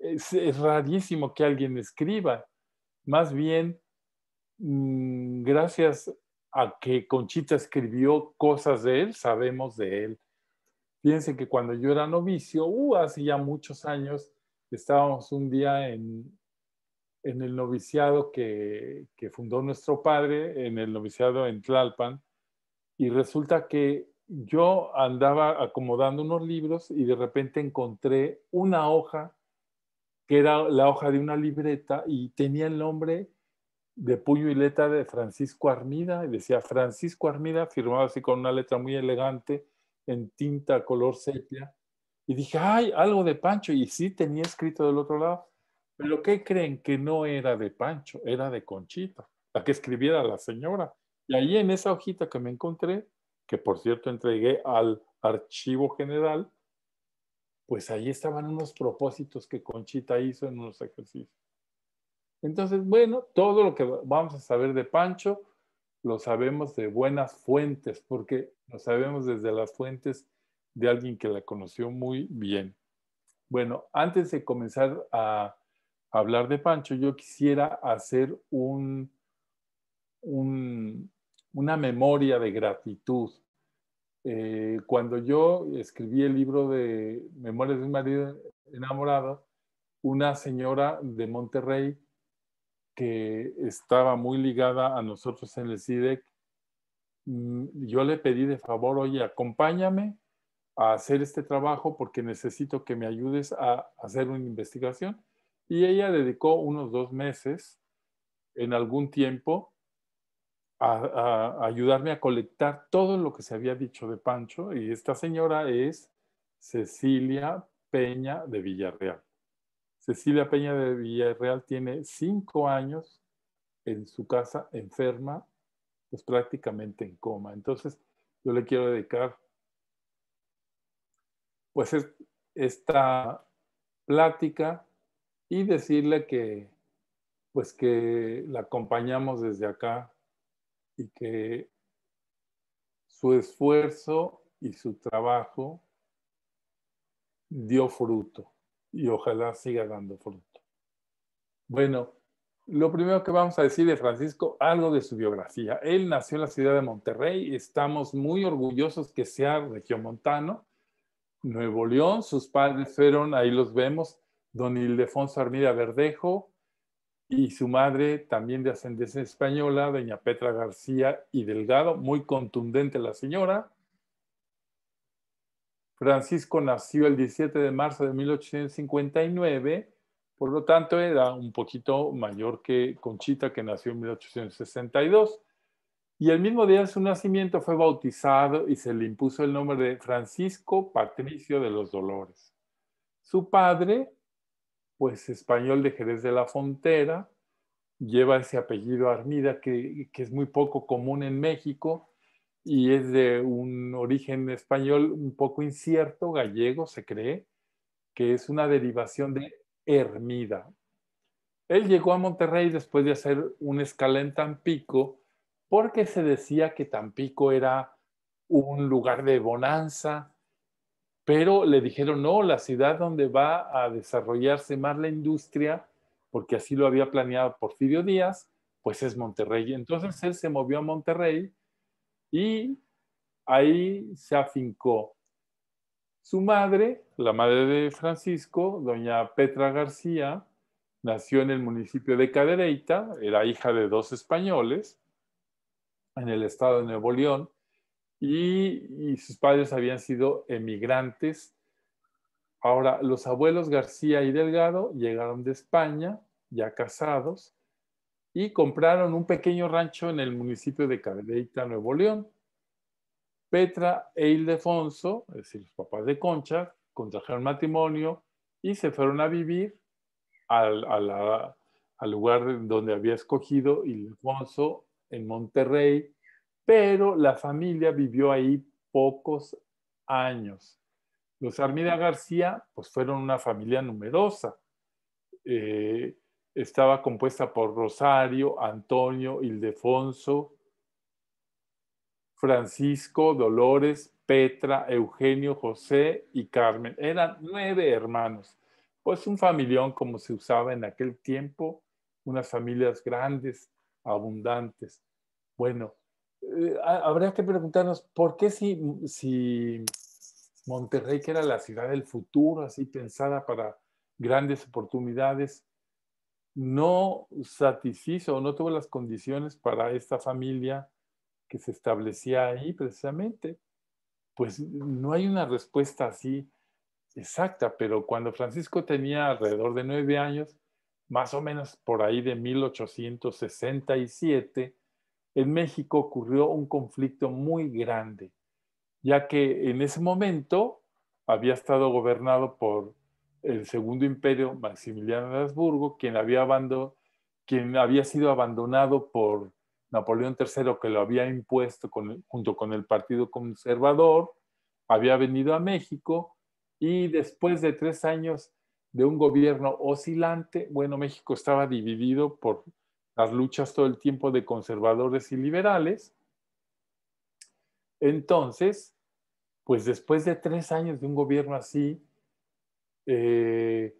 es, rarísimo que alguien escriba. Más bien, mm, gracias a que Conchita escribió cosas de él, sabemos de él. Fíjense que cuando yo era novicio, uh, hace ya muchos años, estábamos un día en, el noviciado que, que, fundó nuestro padre, en el noviciado en Tlalpan, y resulta que yo andaba acomodando unos libros y de repente encontré una hoja que era la hoja de una libreta y tenía el nombre de puño y letra de Francisco Armida, y decía Francisco Armida, firmado así con una letra muy elegante, en tinta color sepia, y dije, ay, algo de Pancho, y sí tenía escrito del otro lado, pero ¿qué creen que no era de Pancho? Era de Conchita, la que escribiera la señora. Y ahí en esa hojita que me encontré, que por cierto entregué al archivo general, pues ahí estaban unos propósitos que Conchita hizo en unos ejercicios. Entonces, bueno, todo lo que vamos a saber de Pancho lo sabemos de buenas fuentes, porque lo sabemos desde las fuentes de alguien que la conoció muy bien. Bueno, antes de comenzar a hablar de Pancho, yo quisiera hacer un, una memoria de gratitud eh, cuando yo escribí el libro de Memorias de un marido enamorado, una señora de Monterrey que estaba muy ligada a nosotros en el CIDEC, e mm, yo le pedí de favor, oye, acompáñame a hacer este trabajo porque necesito que me ayudes a hacer una investigación. Y ella dedicó unos dos meses en algún tiempo a, ayudarme a colectar todo lo que se había dicho de Pancho y esta señora es Cecilia Peña de Villarreal. Cecilia Peña de Villarreal tiene cinco años en su casa enferma, pues prácticamente en coma. Entonces, yo le quiero dedicar, pues, esta plática y decirle que, pues, que la acompañamos desde acá, y que su esfuerzo y su trabajo dio fruto y ojalá siga dando fruto. Bueno, lo primero que vamos a decir de Francisco, algo de su biografía. Él nació en la ciudad de Monterrey, estamos muy orgullosos que sea regiomontano, Nuevo León, sus padres fueron, ahí los vemos, don Ildefonso Armida Verdejo y su madre, también de ascendencia española, doña Petra García y Delgado, muy contundente la señora. Francisco nació el 17 de marzo de 1859, por lo tanto era un poquito mayor que Conchita, que nació en 1862. Y el mismo día de su nacimiento fue bautizado y se le impuso el nombre de Francisco Patricio de los Dolores. Su padre, pues español de Jerez de la Frontera, lleva ese apellido Armida que, es muy poco común en México y es de un origen español un poco incierto, gallego se cree, que es una derivación de Hermida. Él llegó a Monterrey después de hacer un escala en Tampico porque se decía que Tampico era un lugar de bonanza, pero le dijeron, no, la ciudad donde va a desarrollarse más la industria, porque así lo había planeado Porfirio Díaz, pues es Monterrey. Entonces él se movió a Monterrey y ahí se afincó. Su madre, la madre de Francisco, doña Petra García, nació en el municipio de Cadereyta, era hija de dos españoles en el estado de Nuevo León, y, sus padres habían sido emigrantes. Ahora, los abuelos García y Delgado llegaron de España, ya casados, y compraron un pequeño rancho en el municipio de Cadereyta, Nuevo León. Petra e Ildefonso, es decir, los papás de Concha, contrajeron matrimonio y se fueron a vivir al lugar donde había escogido Ildefonso en Monterrey pero la familia vivió ahí pocos años. Los Armida García, pues fueron una familia numerosa. Eh, estaba compuesta por Rosario, Antonio, Ildefonso, Francisco, Dolores, Petra, Eugenio, José y Carmen. Eran nueve hermanos. Pues un familión como se usaba en aquel tiempo, unas familias grandes, abundantes. Bueno, eh, habría que preguntarnos, ¿por qué si, si Monterrey, que era la ciudad del futuro, así pensada para grandes oportunidades, no satisfizo o no tuvo las condiciones para esta familia que se establecía ahí precisamente. Pues no hay una respuesta así exacta, pero cuando Francisco tenía alrededor de nueve años, más o menos por ahí de 1867, en México ocurrió un conflicto muy grande, ya que en ese momento había estado gobernado por el segundo imperio, Maximiliano de Habsburgo, quien había, sido abandonado por Napoleón III, que lo había impuesto junto con el Partido Conservador, había venido a México y después de tres años de un gobierno oscilante, bueno, México estaba dividido por las luchas todo el tiempo de conservadores y liberales. Entonces, pues después de tres años de un gobierno así, eh,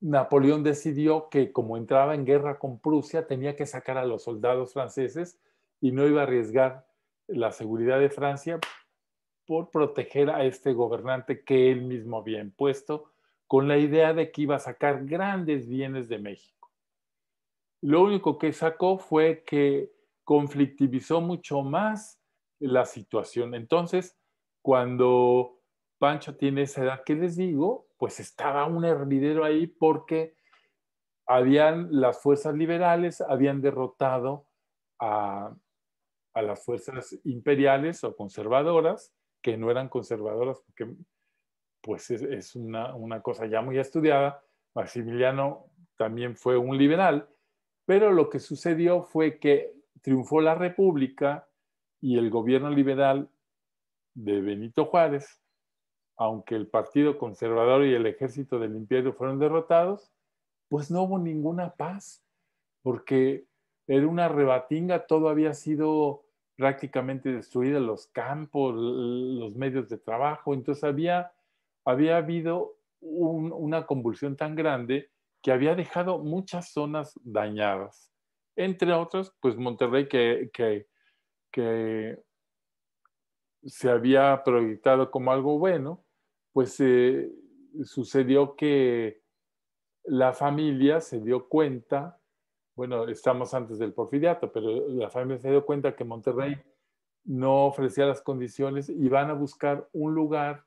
Napoleón decidió que como entraba en guerra con Prusia, tenía que sacar a los soldados franceses y no iba a arriesgar la seguridad de Francia por proteger a este gobernante que él mismo había impuesto, con la idea de que iba a sacar grandes bienes de México. Lo único que sacó fue que conflictivizó mucho más la situación. Entonces, cuando Pancho tiene esa edad que les digo, pues estaba un hervidero ahí porque habían las fuerzas liberales, habían derrotado a, las fuerzas imperiales o conservadoras, que no eran conservadoras, porque pues es, una, una, cosa ya muy estudiada. Maximiliano también fue un liberal, pero lo que sucedió fue que triunfó la República y el gobierno liberal de Benito Juárez, aunque el Partido Conservador y el Ejército del Imperio fueron derrotados, pues no hubo ninguna paz, porque era una rebatinga, todo había sido prácticamente destruido, los campos, los medios de trabajo, entonces había, había habido una convulsión tan grande que había dejado muchas zonas dañadas. Entre otras, pues Monterrey que, se había proyectado como algo bueno, pues eh, sucedió que la familia se dio cuenta, bueno, estamos antes del porfiriato, pero la familia se dio cuenta que Monterrey no ofrecía las condiciones y van a buscar un lugar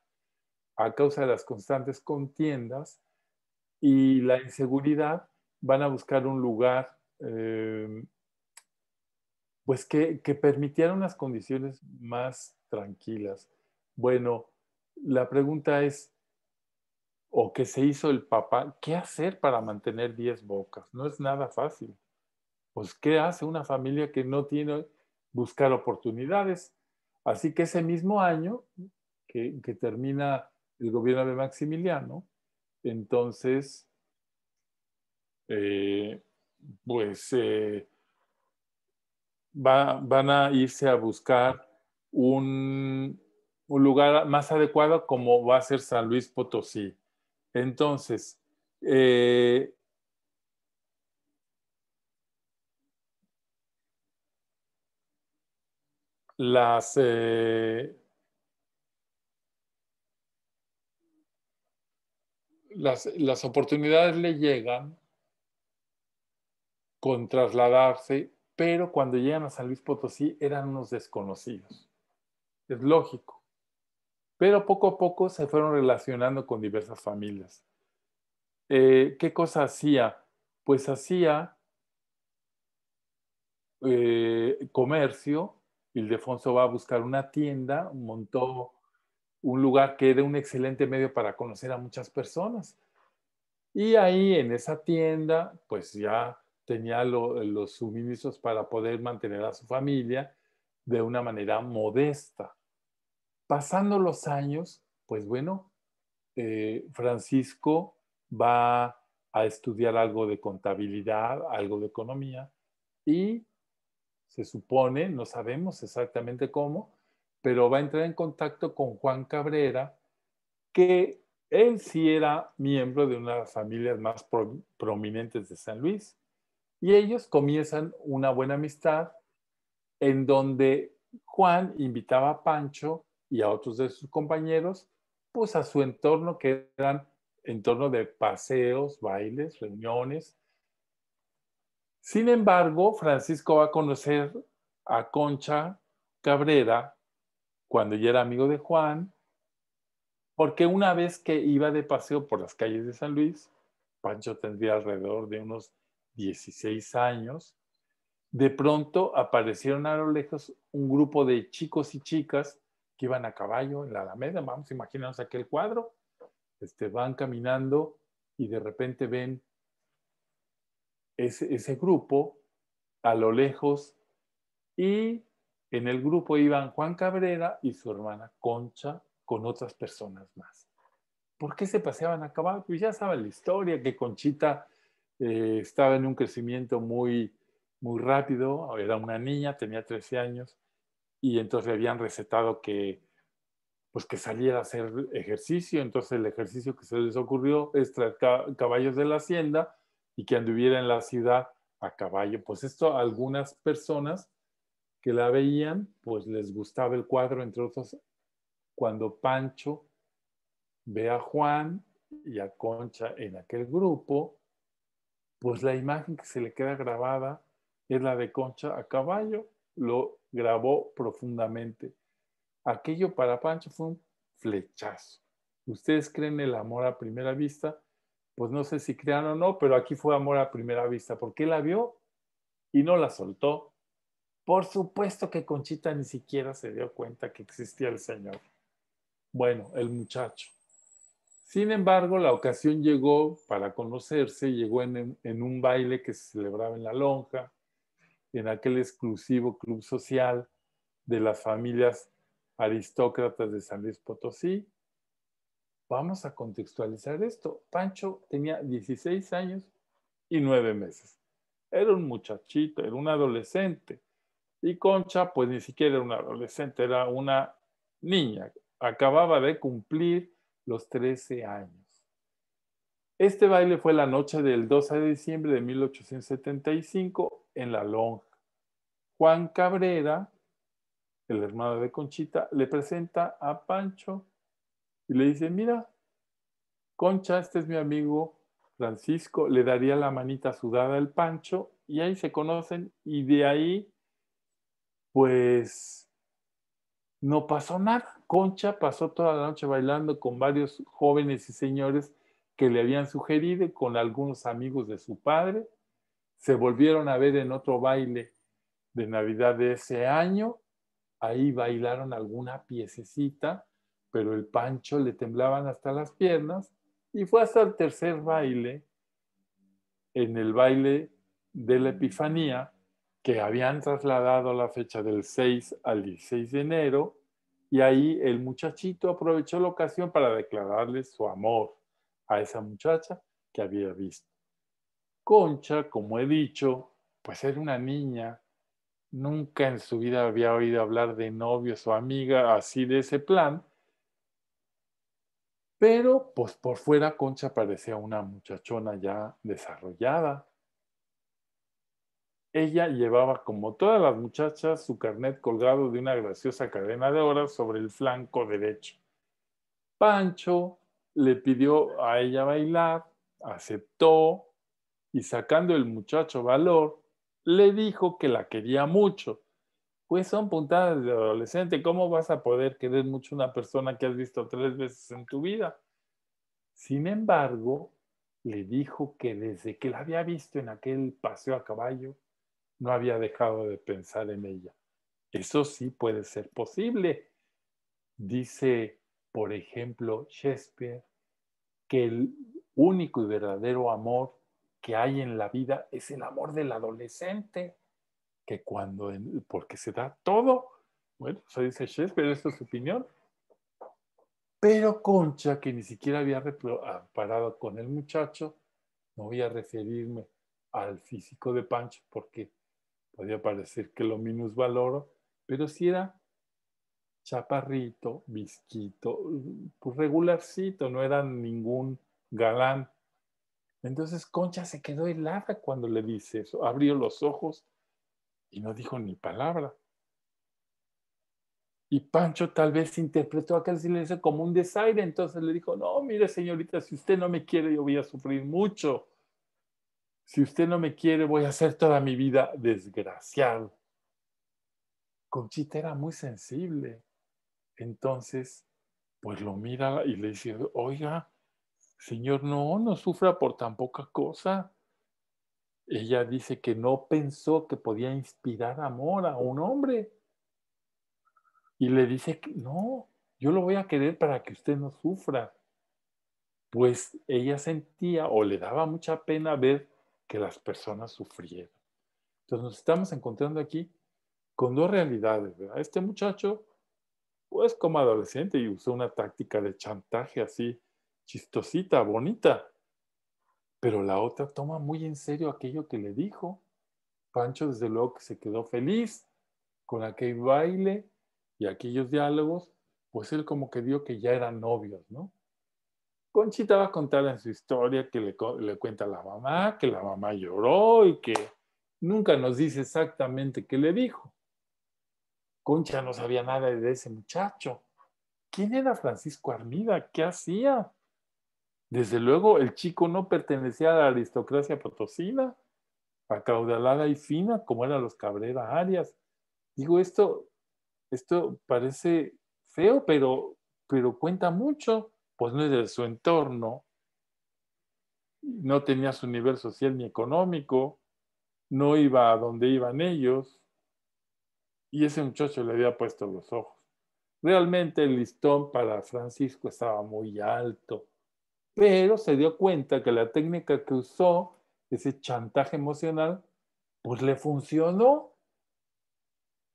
a causa de las constantes contiendas y la inseguridad van a buscar un lugar eh, pues que, que permitiera unas condiciones más tranquilas. Bueno, la pregunta es, o que se hizo el papá, ¿qué hacer para mantener 10 bocas? No es nada fácil. Pues, ¿qué hace una familia que no tiene buscar oportunidades? Así que ese mismo año que termina el gobierno de Maximiliano, entonces, eh, pues eh, van a irse a buscar un, lugar más adecuado como va a ser San Luis Potosí. Entonces, eh, las eh, las, oportunidades le llegan con trasladarse, pero cuando llegan a San Luis Potosí eran unos desconocidos. Es lógico. Pero poco a poco se fueron relacionando con diversas familias. Eh, ¿Qué cosa hacía? Pues hacía eh, comercio. Ildefonso va a buscar una tienda, montó un lugar que era un excelente medio para conocer a muchas personas. Y ahí en esa tienda, pues ya tenía los suministros para poder mantener a su familia de una manera modesta. Pasando los años, pues bueno, eh, Francisco va a estudiar algo de contabilidad, algo de economía, y se supone, no sabemos exactamente cómo, pero va a entrar en contacto con Juan Cabrera, que él sí era miembro de una de las familias más prominentes de San Luis. Y ellos comienzan una buena amistad en donde Juan invitaba a Pancho y a otros de sus compañeros, pues a su entorno, que eran entorno de paseos, bailes, reuniones. Sin embargo, Francisco va a conocer a Concha Cabrera, cuando ya era amigo de Juan, porque una vez que iba de paseo por las calles de San Luis, Pancho tendría alrededor de unos 16 años, de pronto aparecieron a lo lejos un grupo de chicos y chicas que iban a caballo en la Alameda, vamos, imaginarnos aquel cuadro, este, van caminando y de repente ven ese grupo a lo lejos y en el grupo iban Juan Cabrera y su hermana Concha con otras personas más. ¿Por qué se paseaban a caballo? Pues ya saben la historia, que Conchita eh, estaba en un crecimiento muy, muy rápido, era una niña, tenía 13 años, y entonces le habían recetado que, pues que saliera a hacer ejercicio, entonces el ejercicio que se les ocurrió es traer caballos de la hacienda y que anduviera en la ciudad a caballo. Pues esto algunas personas que la veían, pues les gustaba el cuadro, entre otros, cuando Pancho ve a Juan y a Concha en aquel grupo, pues la imagen que se le queda grabada es la de Concha a caballo, lo grabó profundamente. Aquello para Pancho fue un flechazo. ¿Ustedes creen el amor a primera vista? Pues no sé si crean o no, pero aquí fue amor a primera vista, porque él la vio y no la soltó. Por supuesto que Conchita ni siquiera se dio cuenta que existía el señor. Bueno, el muchacho. Sin embargo, la ocasión llegó para conocerse, llegó en, un baile que se celebraba en la lonja, en aquel exclusivo club social de las familias aristócratas de San Luis Potosí. Vamos a contextualizar esto. Pancho tenía 16 años y 9 meses. Era un muchachito, era un adolescente. Y Concha, pues ni siquiera era una adolescente, era una niña. Acababa de cumplir los 13 años. Este baile fue la noche del 12 de diciembre de 1875 en La Lonja. Juan Cabrera, el hermano de Conchita, le presenta a Pancho y le dice, mira, Concha, este es mi amigo Francisco, le daría la manita sudada al Pancho y ahí se conocen y de ahí pues no pasó nada. Concha pasó toda la noche bailando con varios jóvenes y señores que le habían sugerido, con algunos amigos de su padre. Se volvieron a ver en otro baile de Navidad de ese año. Ahí bailaron alguna piececita, pero el pancho le temblaban hasta las piernas. Y fue hasta el tercer baile, en el baile de la Epifanía, que habían trasladado la fecha del 6 al 16 de enero y ahí el muchachito aprovechó la ocasión para declararle su amor a esa muchacha que había visto. Concha, como he dicho, pues era una niña, nunca en su vida había oído hablar de novios o amiga así de ese plan, pero pues por fuera Concha parecía una muchachona ya desarrollada, ella llevaba, como todas las muchachas, su carnet colgado de una graciosa cadena de horas sobre el flanco derecho. Pancho le pidió a ella bailar, aceptó y sacando el muchacho valor, le dijo que la quería mucho. Pues son puntadas de adolescente, ¿cómo vas a poder querer mucho una persona que has visto tres veces en tu vida? Sin embargo, le dijo que desde que la había visto en aquel paseo a caballo, no había dejado de pensar en ella. Eso sí puede ser posible. Dice, por ejemplo, Shakespeare, que el único y verdadero amor que hay en la vida es el amor del adolescente, que cuando, porque se da todo, bueno, eso dice Shakespeare, eso es su opinión, pero Concha, que ni siquiera había ah, parado con el muchacho, no voy a referirme al físico de Pancho porque podía parecer que lo minusvaloro, pero si era chaparrito, bizquito, pues regularcito, no era ningún galán. Entonces Concha se quedó helada cuando le dice eso, abrió los ojos y no dijo ni palabra. Y Pancho tal vez interpretó aquel silencio como un desaire, entonces le dijo, no, mire señorita, si usted no me quiere, yo voy a sufrir mucho. Si usted no me quiere, voy a hacer toda mi vida desgraciado. Conchita era muy sensible. Entonces, pues lo mira y le dice, oiga, señor, no, no sufra por tan poca cosa. Ella dice que no pensó que podía inspirar amor a un hombre. Y le dice, no, yo lo voy a querer para que usted no sufra. Pues ella sentía o le daba mucha pena ver que las personas sufrieron. Entonces nos estamos encontrando aquí con dos realidades. ¿verdad? Este muchacho, pues como adolescente, y usó una táctica de chantaje así, chistosita, bonita, pero la otra toma muy en serio aquello que le dijo. Pancho desde luego que se quedó feliz con aquel baile y aquellos diálogos, pues él como que dio que ya eran novios, ¿no? Conchita va a contar en su historia que le, cuenta a la mamá, que la mamá lloró y que nunca nos dice exactamente qué le dijo. Concha no sabía nada de ese muchacho. ¿Quién era Francisco Armida? ¿Qué hacía? Desde luego, el chico no pertenecía a la aristocracia potosina, acaudalada y fina, como eran los Cabrera Arias. Digo, esto, esto parece feo, pero, pero cuenta mucho pues no es de su entorno, no tenía su nivel social ni económico, no iba a donde iban ellos, y ese muchacho le había puesto los ojos. Realmente el listón para Francisco estaba muy alto, pero se dio cuenta que la técnica que usó, ese chantaje emocional, pues le funcionó.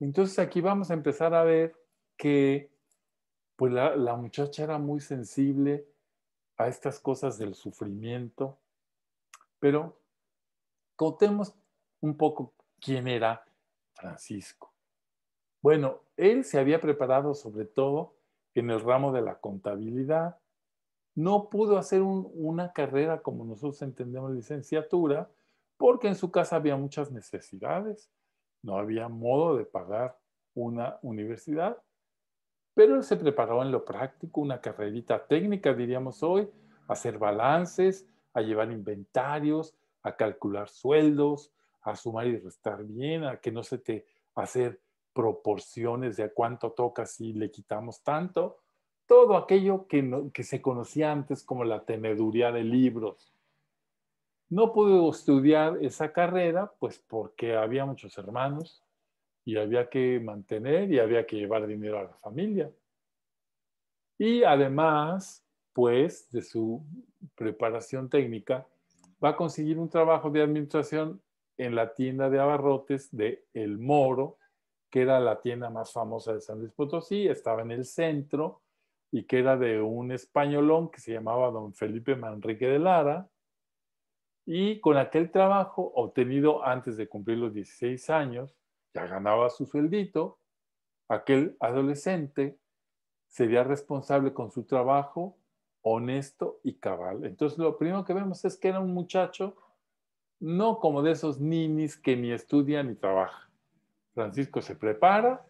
Entonces aquí vamos a empezar a ver que pues la, muchacha era muy sensible a estas cosas del sufrimiento, pero contemos un poco quién era Francisco. Bueno, él se había preparado sobre todo en el ramo de la contabilidad, no pudo hacer una carrera como nosotros entendemos licenciatura, porque en su casa había muchas necesidades, no había modo de pagar una universidad pero se preparó en lo práctico, una carrerita técnica, diríamos hoy, a hacer balances, a llevar inventarios, a calcular sueldos, a sumar y restar bien, a que no se te hacer proporciones de a cuánto toca y le quitamos tanto, todo aquello que, que se conocía antes como la teneduría de libros. No pude estudiar esa carrera, pues porque había muchos hermanos, y había que mantener y había que llevar dinero a la familia. Y además, pues, de su preparación técnica, va a conseguir un trabajo de administración en la tienda de abarrotes de El Moro, que era la tienda más famosa de San Luis Potosí, estaba en el centro y que era de un españolón que se llamaba don Felipe Manrique de Lara. Y con aquel trabajo obtenido antes de cumplir los 16 años, ya ganaba su sueldito, aquel adolescente sería responsable con su trabajo, honesto y cabal. Entonces lo primero que vemos es que era un muchacho no como de esos ninis que ni estudia ni trabaja. Francisco se prepara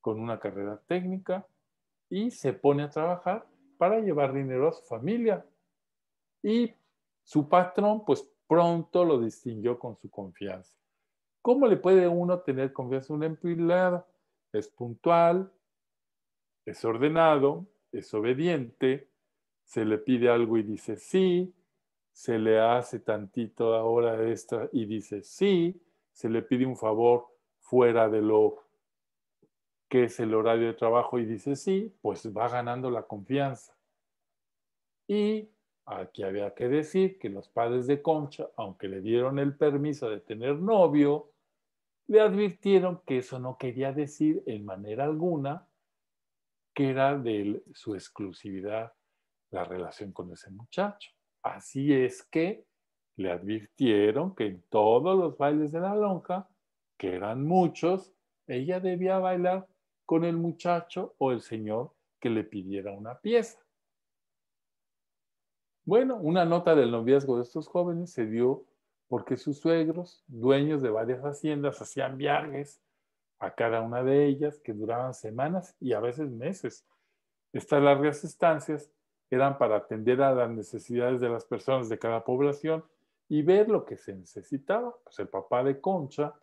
con una carrera técnica y se pone a trabajar para llevar dinero a su familia. Y su patrón pues pronto lo distinguió con su confianza. ¿Cómo le puede uno tener confianza a una empleada? Es puntual, es ordenado, es obediente, se le pide algo y dice sí, se le hace tantito ahora esta y dice sí, se le pide un favor fuera de lo que es el horario de trabajo y dice sí, pues va ganando la confianza. Y aquí había que decir que los padres de Concha, aunque le dieron el permiso de tener novio, le advirtieron que eso no quería decir en manera alguna que era de su exclusividad la relación con ese muchacho. Así es que le advirtieron que en todos los bailes de la lonja, que eran muchos, ella debía bailar con el muchacho o el señor que le pidiera una pieza. Bueno, una nota del noviazgo de estos jóvenes se dio porque sus suegros, dueños de varias haciendas, hacían viajes a cada una de ellas que duraban semanas y a veces meses. Estas largas estancias eran para atender a las necesidades de las personas de cada población y ver lo que se necesitaba. Pues el papá de Concha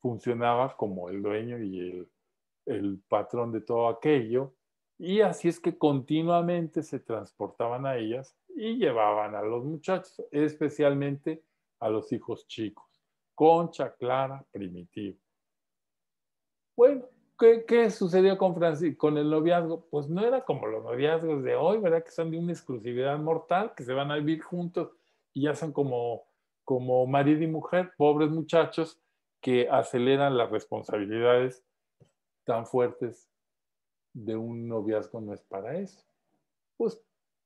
funcionaba como el dueño y el, el patrón de todo aquello, y así es que continuamente se transportaban a ellas y llevaban a los muchachos, especialmente a los hijos chicos. Concha Clara Primitivo. Bueno, ¿qué, sucedió con con el noviazgo? Pues no era como los noviazgos de hoy, ¿verdad? Que son de una exclusividad mortal, que se van a vivir juntos y ya son como, como marido y mujer, pobres muchachos que aceleran las responsabilidades tan fuertes de un noviazgo no es para eso. Pues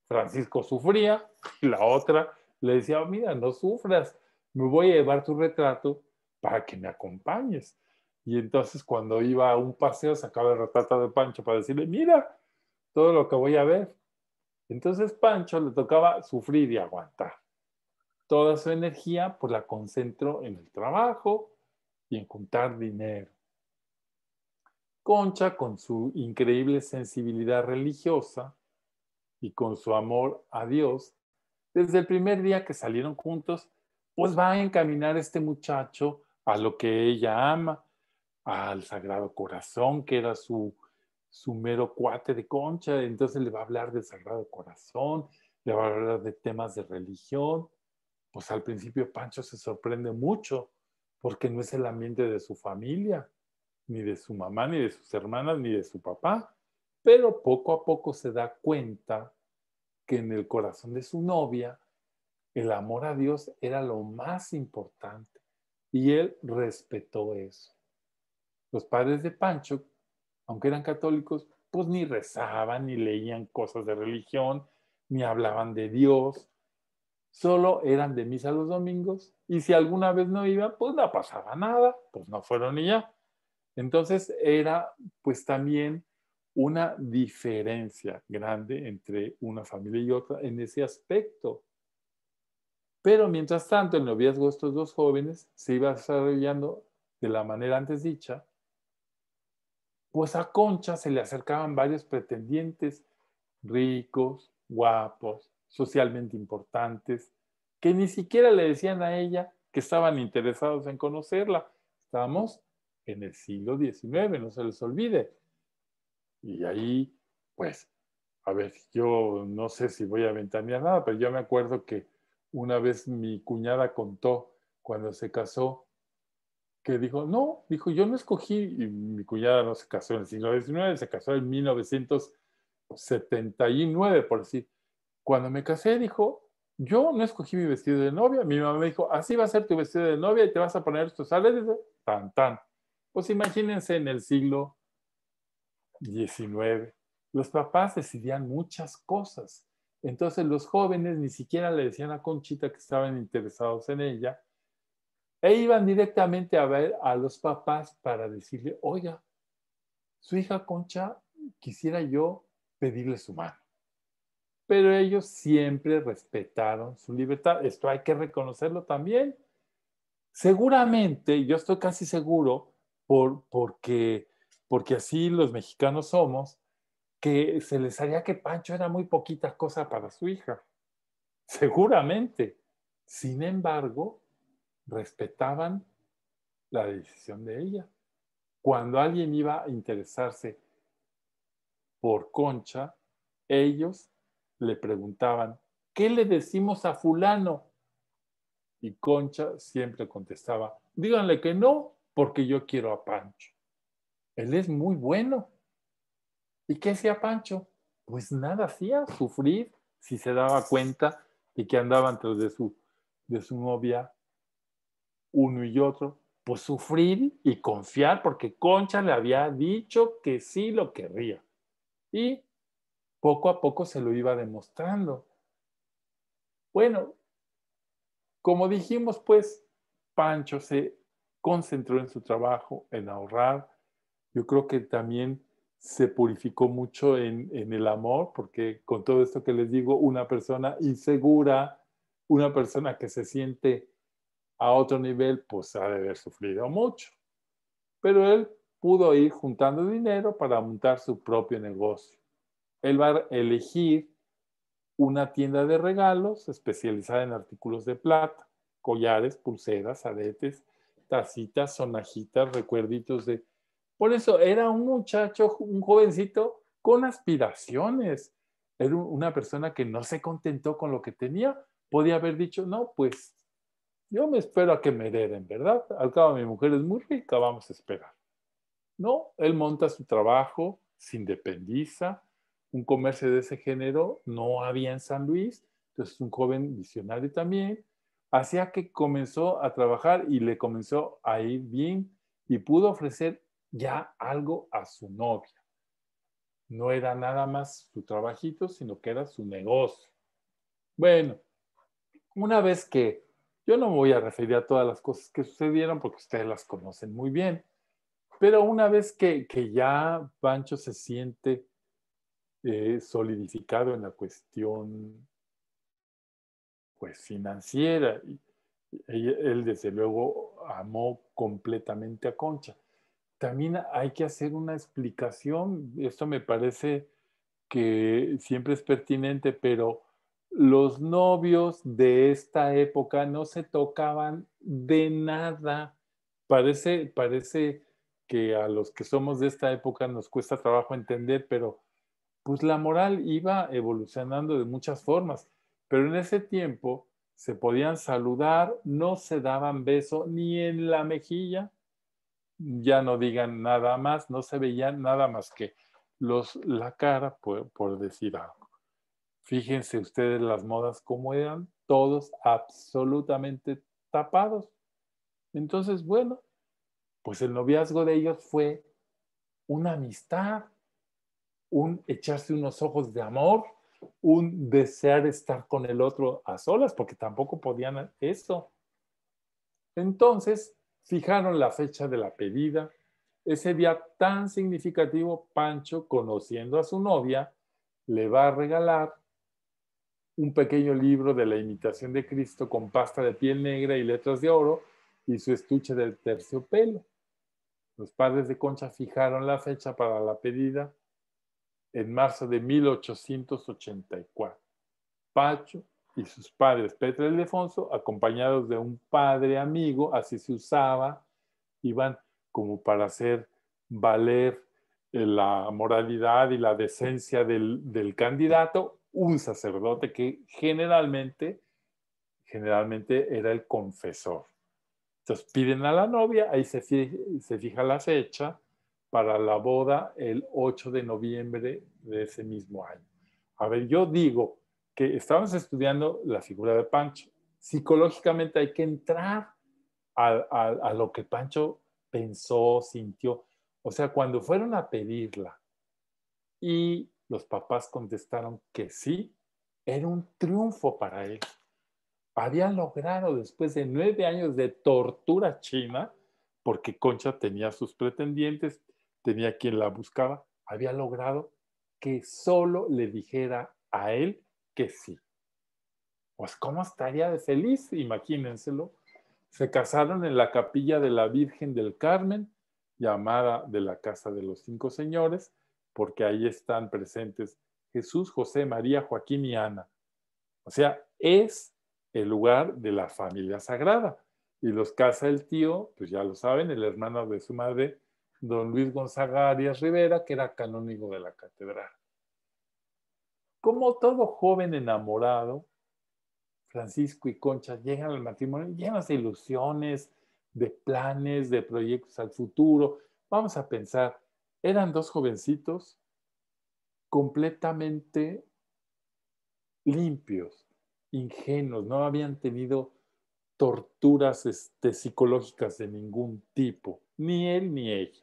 Francisco sufría la otra le decía, mira, no sufras, me voy a llevar tu retrato para que me acompañes. Y entonces cuando iba a un paseo sacaba el retrato de Pancho para decirle, mira, todo lo que voy a ver. Entonces Pancho le tocaba sufrir y aguantar. Toda su energía pues la concentró en el trabajo y en juntar dinero. Concha, con su increíble sensibilidad religiosa y con su amor a Dios, desde el primer día que salieron juntos, pues va a encaminar este muchacho a lo que ella ama, al Sagrado Corazón, que era su, su mero cuate de concha, entonces le va a hablar del Sagrado Corazón, le va a hablar de temas de religión. Pues al principio Pancho se sorprende mucho porque no es el ambiente de su familia, ni de su mamá, ni de sus hermanas, ni de su papá, pero poco a poco se da cuenta en el corazón de su novia el amor a Dios era lo más importante y él respetó eso. Los padres de Pancho, aunque eran católicos, pues ni rezaban, ni leían cosas de religión, ni hablaban de Dios, solo eran de misa los domingos y si alguna vez no iban pues no pasaba nada, pues no fueron ni ya. Entonces era pues también una diferencia grande entre una familia y otra en ese aspecto. Pero mientras tanto, el noviazgo de estos dos jóvenes se iba desarrollando de la manera antes dicha, pues a Concha se le acercaban varios pretendientes ricos, guapos, socialmente importantes, que ni siquiera le decían a ella que estaban interesados en conocerla. Estamos en el siglo XIX, no se les olvide. Y ahí, pues, a ver, yo no sé si voy a ventanear nada, pero yo me acuerdo que una vez mi cuñada contó cuando se casó que dijo, no, dijo, yo no escogí, y mi cuñada no se casó en el siglo XIX, se casó en 1979, por decir. Cuando me casé, dijo, yo no escogí mi vestido de novia, mi mamá me dijo, así va a ser tu vestido de novia y te vas a poner estos sales, tan, tan. Pues imagínense en el siglo 19, los papás decidían muchas cosas. Entonces los jóvenes ni siquiera le decían a Conchita que estaban interesados en ella e iban directamente a ver a los papás para decirle, oiga, su hija Concha quisiera yo pedirle su mano. Pero ellos siempre respetaron su libertad. Esto hay que reconocerlo también. Seguramente, yo estoy casi seguro, por, porque porque así los mexicanos somos, que se les haría que Pancho era muy poquita cosa para su hija. Seguramente. Sin embargo, respetaban la decisión de ella. Cuando alguien iba a interesarse por Concha, ellos le preguntaban, ¿qué le decimos a fulano? Y Concha siempre contestaba, díganle que no, porque yo quiero a Pancho. Él es muy bueno. ¿Y qué hacía Pancho? Pues nada hacía, sufrir si se daba cuenta de que andaban entre de su, de su novia uno y otro. Pues sufrir y confiar porque Concha le había dicho que sí lo querría. Y poco a poco se lo iba demostrando. Bueno, como dijimos, pues Pancho se concentró en su trabajo, en ahorrar, yo creo que también se purificó mucho en, en, el amor, porque con todo esto que les digo, una persona insegura, una persona que se siente a otro nivel, pues ha de haber sufrido mucho. Pero él pudo ir juntando dinero para montar su propio negocio. Él va a elegir una tienda de regalos especializada en artículos de plata, collares, pulseras, aretes, tacitas, sonajitas, recuerditos de por eso era un muchacho, un jovencito con aspiraciones. Era una persona que no se contentó con lo que tenía. Podía haber dicho, no, pues yo me espero a que me hereden, ¿verdad? Al cabo mi mujer es muy rica, vamos a esperar. No, él monta su trabajo, sin independiza. Un comercio de ese género no había en San Luis. Entonces, un joven visionario también. Hacía que comenzó a trabajar y le comenzó a ir bien y pudo ofrecer ya algo a su novia. No era nada más su trabajito, sino que era su negocio. Bueno, una vez que yo no me voy a referir a todas las cosas que sucedieron porque ustedes las conocen muy bien, pero una vez que, ya Pancho se siente eh, solidificado en la cuestión pues financiera, y él desde luego amó completamente a Concha también hay que hacer una explicación. Esto me parece que siempre es pertinente, pero los novios de esta época no se tocaban de nada. Parece, parece que a los que somos de esta época nos cuesta trabajo entender, pero pues la moral iba evolucionando de muchas formas. Pero en ese tiempo se podían saludar, no se daban beso ni en la mejilla, ya no digan nada más, no se veían nada más que los, la cara, por, decir Fíjense ustedes las modas como eran, todos absolutamente tapados. Entonces, bueno, pues el noviazgo de ellos fue una amistad, un echarse unos ojos de amor, un desear estar con el otro a solas, porque tampoco podían eso. Entonces, Fijaron la fecha de la pedida. Ese día tan significativo, Pancho, conociendo a su novia, le va a regalar un pequeño libro de la imitación de Cristo con pasta de piel negra y letras de oro y su estuche del terciopelo. Los padres de Concha fijaron la fecha para la pedida en marzo de 1884. Pancho, sus padres Petra y Lefonso, acompañados de un padre amigo, así se usaba, iban como para hacer valer eh, la moralidad y la decencia del, candidato, un sacerdote que generalmente, generalmente era el confesor. Entonces piden a la novia, ahí se se fija la fecha para la boda el 8 de noviembre de ese mismo año. A ver, yo digo estábamos estudiando la figura de Pancho. Psicológicamente hay que entrar a, a lo que Pancho pensó, sintió. O sea, cuando fueron a pedirla y los papás contestaron que sí, era un triunfo para él. Había logrado después de nueve años de tortura china, porque Concha tenía sus pretendientes, tenía quien la buscaba, había logrado que solo le dijera a él que sí. Pues cómo estaría de feliz, imagínenselo. Se casaron en la capilla de la Virgen del Carmen, llamada de la Casa de los Cinco Señores, porque ahí están presentes Jesús, José, María, Joaquín y Ana. O sea, es el lugar de la familia sagrada. Y los casa el tío, pues ya lo saben, el hermano de su madre, don Luis Gonzaga Arias Rivera, que era canónigo de la catedral. Como todo joven enamorado, Francisco y Concha llegan al matrimonio llenos de ilusiones, de planes, de proyectos al futuro. Vamos a pensar, eran dos jovencitos completamente limpios, ingenuos, no habían tenido torturas este, psicológicas de ningún tipo, ni él ni ella.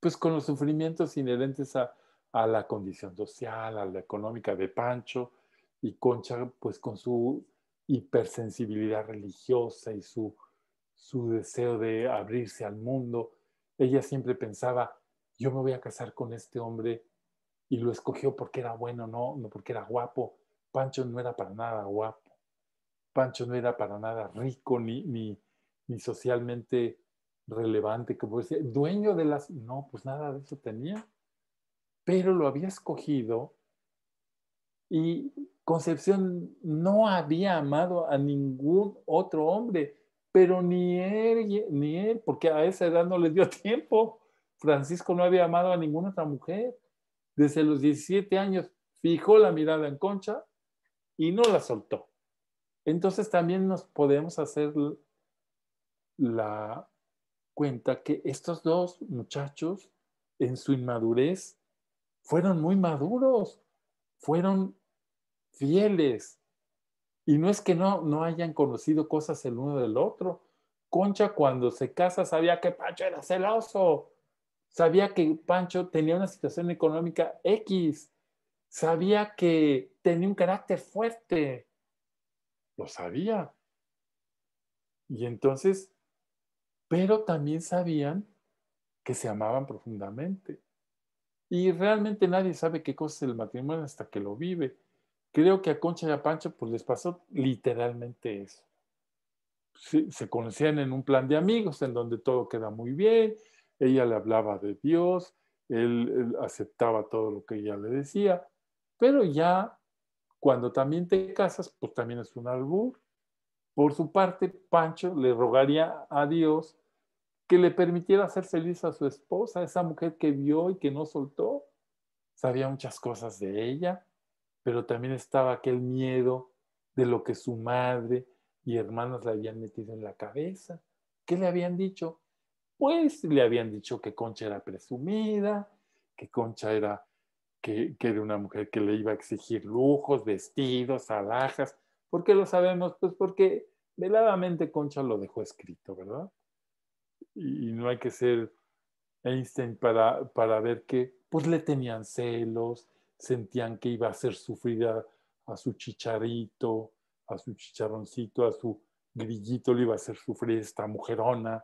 Pues con los sufrimientos inherentes a, a la condición social, a la económica de Pancho, y Concha, pues con su hipersensibilidad religiosa y su, deseo de abrirse al mundo, ella siempre pensaba, yo me voy a casar con este hombre y lo escogió porque era bueno, no, no porque era guapo. Pancho no era para nada guapo. Pancho no era para nada rico ni, socialmente relevante, como decía, dueño de las... No, pues nada de eso tenía pero lo había escogido y Concepción no había amado a ningún otro hombre, pero ni él, ni él, porque a esa edad no le dio tiempo. Francisco no había amado a ninguna otra mujer. Desde los 17 años fijó la mirada en Concha y no la soltó. Entonces también nos podemos hacer la cuenta que estos dos muchachos, en su inmadurez, fueron muy maduros, fueron fieles. Y no es que no, no hayan conocido cosas el uno del otro. Concha cuando se casa sabía que Pancho era celoso, sabía que Pancho tenía una situación económica X, sabía que tenía un carácter fuerte, lo sabía. Y entonces, pero también sabían que se amaban profundamente. Y realmente nadie sabe qué cosa es el matrimonio hasta que lo vive. Creo que a Concha y a Pancho pues les pasó literalmente eso. Se, se conocían en un plan de amigos en donde todo queda muy bien, ella le hablaba de Dios, él, él aceptaba todo lo que ella le decía, pero ya cuando también te casas, pues también es un albur. Por su parte, Pancho le rogaría a Dios que le permitiera hacer feliz a su esposa, esa mujer que vio y que no soltó. Sabía muchas cosas de ella, pero también estaba aquel miedo de lo que su madre y hermanas le habían metido en la cabeza. ¿Qué le habían dicho? Pues le habían dicho que Concha era presumida, que Concha era, que, era una mujer que le iba a exigir lujos, vestidos, alhajas. ¿Por qué lo sabemos? Pues porque veladamente Concha lo dejó escrito, ¿verdad? y, no hay que ser Einstein para, para ver que pues le tenían celos, sentían que iba a ser sufrida a, su chicharito, a su chicharroncito, a su grillito, le iba a hacer sufrir esta mujerona,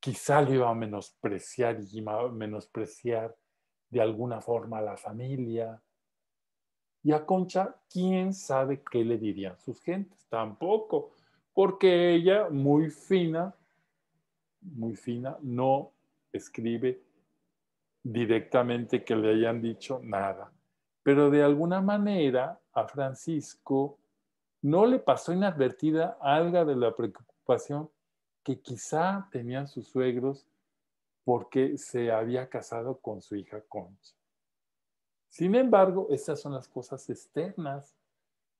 quizá le iba a menospreciar y a menospreciar de alguna forma a la familia. Y a Concha, ¿quién sabe qué le dirían sus gentes? Tampoco, porque ella, muy fina, muy fina, no escribe directamente que le hayan dicho nada. Pero de alguna manera a Francisco no le pasó inadvertida algo de la preocupación que quizá tenían sus suegros porque se había casado con su hija Concha. Sin embargo, esas son las cosas externas.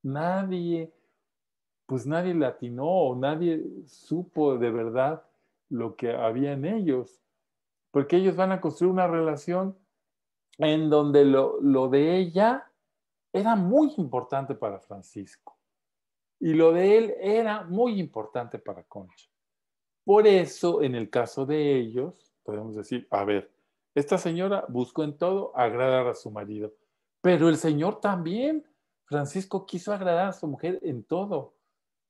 Nadie, pues nadie latinó nadie supo de verdad lo que había en ellos, porque ellos van a construir una relación en donde lo, de ella era muy importante para Francisco y lo de él era muy importante para Concha. Por eso, en el caso de ellos, podemos decir, a ver, esta señora buscó en todo agradar a su marido, pero el Señor también, Francisco quiso agradar a su mujer en todo.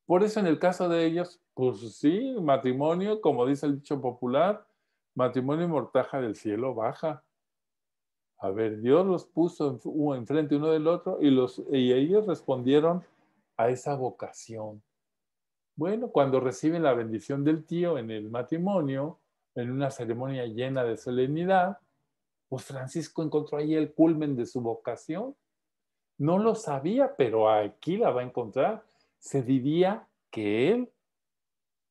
Por eso en el caso de ellos, pues sí, matrimonio, como dice el dicho popular, matrimonio y mortaja del cielo baja. A ver, Dios los puso enfrente uno del otro y, ellos respondieron a esa vocación. Bueno, cuando reciben la bendición del tío en el matrimonio, en una ceremonia llena de solemnidad, pues Francisco encontró ahí el culmen de su vocación. No lo sabía, pero aquí la va a encontrar se diría que él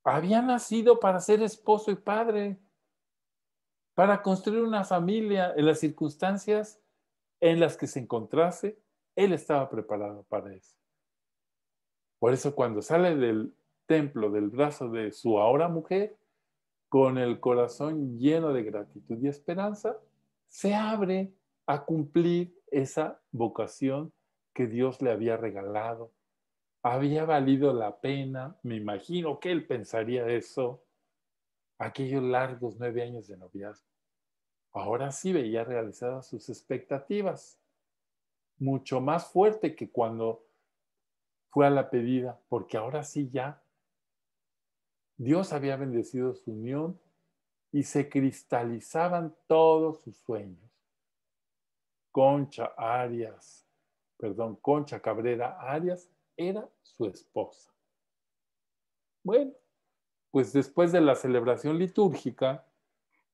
había nacido para ser esposo y padre, para construir una familia en las circunstancias en las que se encontrase, él estaba preparado para eso. Por eso cuando sale del templo del brazo de su ahora mujer, con el corazón lleno de gratitud y esperanza, se abre a cumplir esa vocación que Dios le había regalado había valido la pena, me imagino que él pensaría eso, aquellos largos nueve años de noviazgo. Ahora sí veía realizadas sus expectativas, mucho más fuerte que cuando fue a la pedida, porque ahora sí ya Dios había bendecido su unión y se cristalizaban todos sus sueños. Concha Arias, perdón, Concha Cabrera Arias era su esposa. Bueno, pues después de la celebración litúrgica,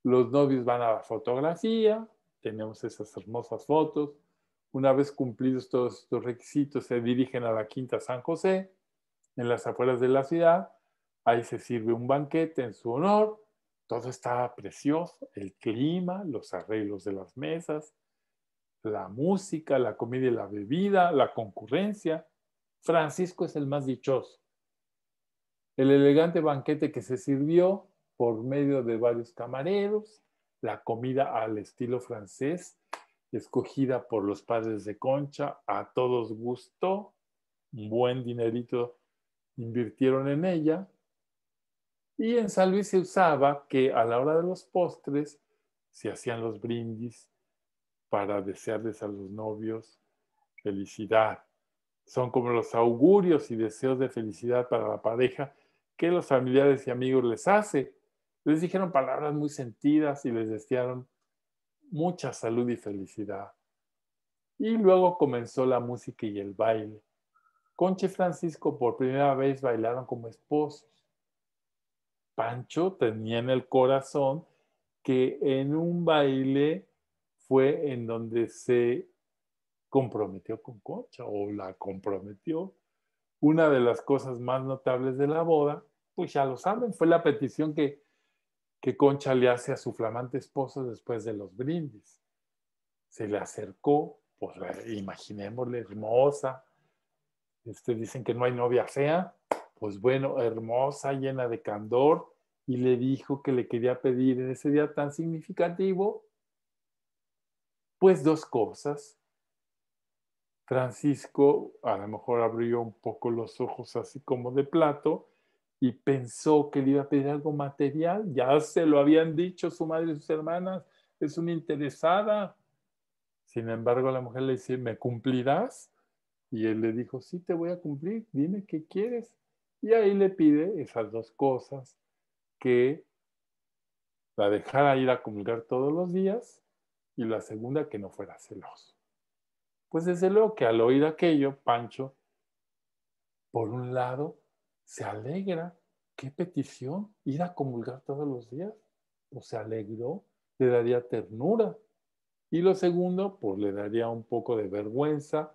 los novios van a la fotografía, tenemos esas hermosas fotos. Una vez cumplidos todos estos requisitos, se dirigen a la Quinta San José, en las afueras de la ciudad. Ahí se sirve un banquete en su honor. Todo estaba precioso, el clima, los arreglos de las mesas, la música, la comida y la bebida, la concurrencia. Francisco es el más dichoso. El elegante banquete que se sirvió por medio de varios camareros, la comida al estilo francés, escogida por los padres de Concha, a todos gustó, un buen dinerito invirtieron en ella. Y en San Luis se usaba que a la hora de los postres se hacían los brindis para desearles a los novios felicidad, son como los augurios y deseos de felicidad para la pareja que los familiares y amigos les hace. Les dijeron palabras muy sentidas y les desearon mucha salud y felicidad. Y luego comenzó la música y el baile. Conche y Francisco por primera vez bailaron como esposos. Pancho tenía en el corazón que en un baile fue en donde se comprometió con Concha o la comprometió. Una de las cosas más notables de la boda, pues ya lo saben, fue la petición que, que Concha le hace a su flamante esposo después de los brindis. Se le acercó, pues imaginémosle, hermosa. Este, dicen que no hay novia fea, pues bueno, hermosa, llena de candor, y le dijo que le quería pedir en ese día tan significativo, pues dos cosas. Francisco a lo mejor abrió un poco los ojos así como de plato y pensó que le iba a pedir algo material. Ya se lo habían dicho su madre y sus hermanas, es una interesada. Sin embargo, la mujer le dice, ¿me cumplirás? Y él le dijo, sí, te voy a cumplir, dime qué quieres. Y ahí le pide esas dos cosas, que la dejara ir a comulgar todos los días y la segunda, que no fuera celoso. Pues desde luego que al oír aquello, Pancho, por un lado, se alegra, qué petición, ir a comulgar todos los días, pues se alegró, le daría ternura. Y lo segundo, pues le daría un poco de vergüenza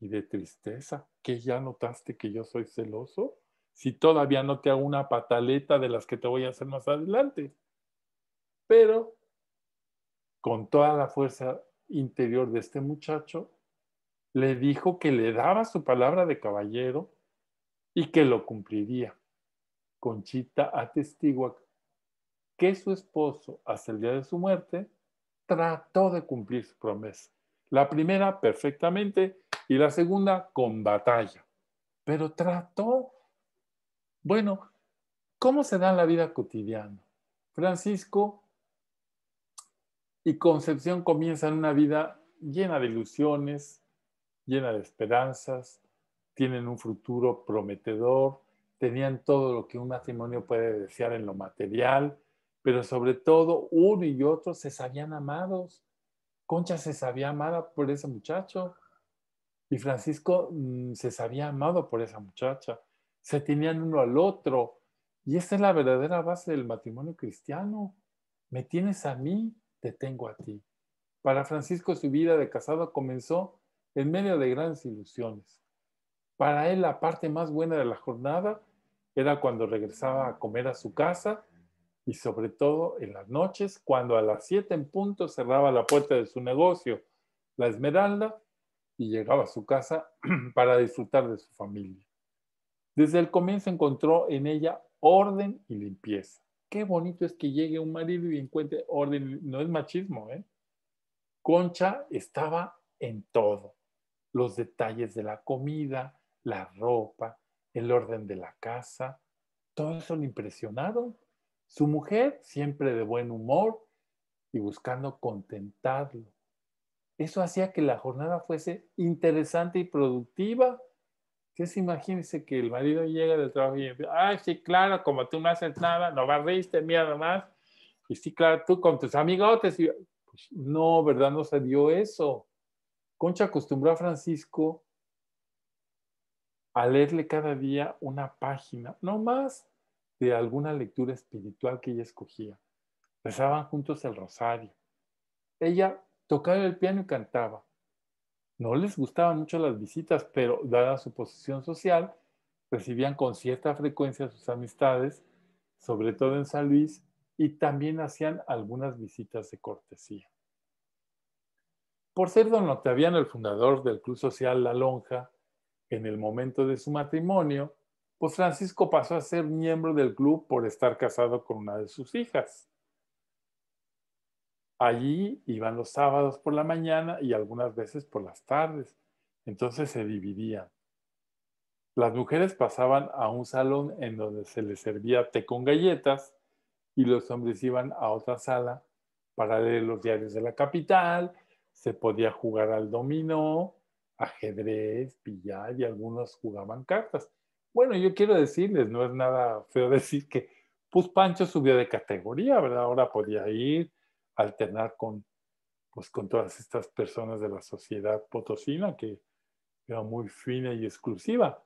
y de tristeza, que ya notaste que yo soy celoso, si todavía no te hago una pataleta de las que te voy a hacer más adelante. Pero con toda la fuerza interior de este muchacho, le dijo que le daba su palabra de caballero y que lo cumpliría. Conchita atestigua que su esposo, hasta el día de su muerte, trató de cumplir su promesa. La primera perfectamente y la segunda con batalla. Pero trató. Bueno, ¿cómo se da en la vida cotidiana? Francisco y Concepción comienzan una vida llena de ilusiones, llena de esperanzas, tienen un futuro prometedor, tenían todo lo que un matrimonio puede desear en lo material, pero sobre todo uno y otro se sabían amados. Concha se sabía amada por ese muchacho y Francisco mm, se sabía amado por esa muchacha. Se tenían uno al otro y esa es la verdadera base del matrimonio cristiano. Me tienes a mí, te tengo a ti. Para Francisco su vida de casado comenzó en medio de grandes ilusiones. Para él la parte más buena de la jornada era cuando regresaba a comer a su casa y sobre todo en las noches, cuando a las 7 en punto cerraba la puerta de su negocio, la Esmeralda, y llegaba a su casa para disfrutar de su familia. Desde el comienzo encontró en ella orden y limpieza. Qué bonito es que llegue un marido y encuentre orden. No es machismo, ¿eh? Concha estaba en todo los detalles de la comida, la ropa, el orden de la casa. Todo eso le impresionaron. Su mujer, siempre de buen humor y buscando contentarlo. Eso hacía que la jornada fuese interesante y productiva. Que se imagínense que el marido llega del trabajo y dice, ay, sí, claro, como tú no haces nada, no barriste, mira nomás. Y sí, claro, tú con tus amigotes. Y, pues, no, ¿verdad? No se dio eso. Concha acostumbró a Francisco a leerle cada día una página, no más de alguna lectura espiritual que ella escogía. Rezaban juntos el rosario. Ella tocaba el piano y cantaba. No les gustaban mucho las visitas, pero dada su posición social, recibían con cierta frecuencia sus amistades, sobre todo en San Luis, y también hacían algunas visitas de cortesía. Por ser don Octaviano el fundador del Club Social La Lonja, en el momento de su matrimonio, pues Francisco pasó a ser miembro del club por estar casado con una de sus hijas. Allí iban los sábados por la mañana y algunas veces por las tardes. Entonces se dividían. Las mujeres pasaban a un salón en donde se les servía té con galletas y los hombres iban a otra sala para leer los diarios de la capital se podía jugar al dominó, ajedrez, billar y algunos jugaban cartas. Bueno, yo quiero decirles, no es nada feo decir que pues Pancho subió de categoría, ¿verdad? Ahora podía ir, alternar con, pues, con todas estas personas de la sociedad potosina que era muy fina y exclusiva.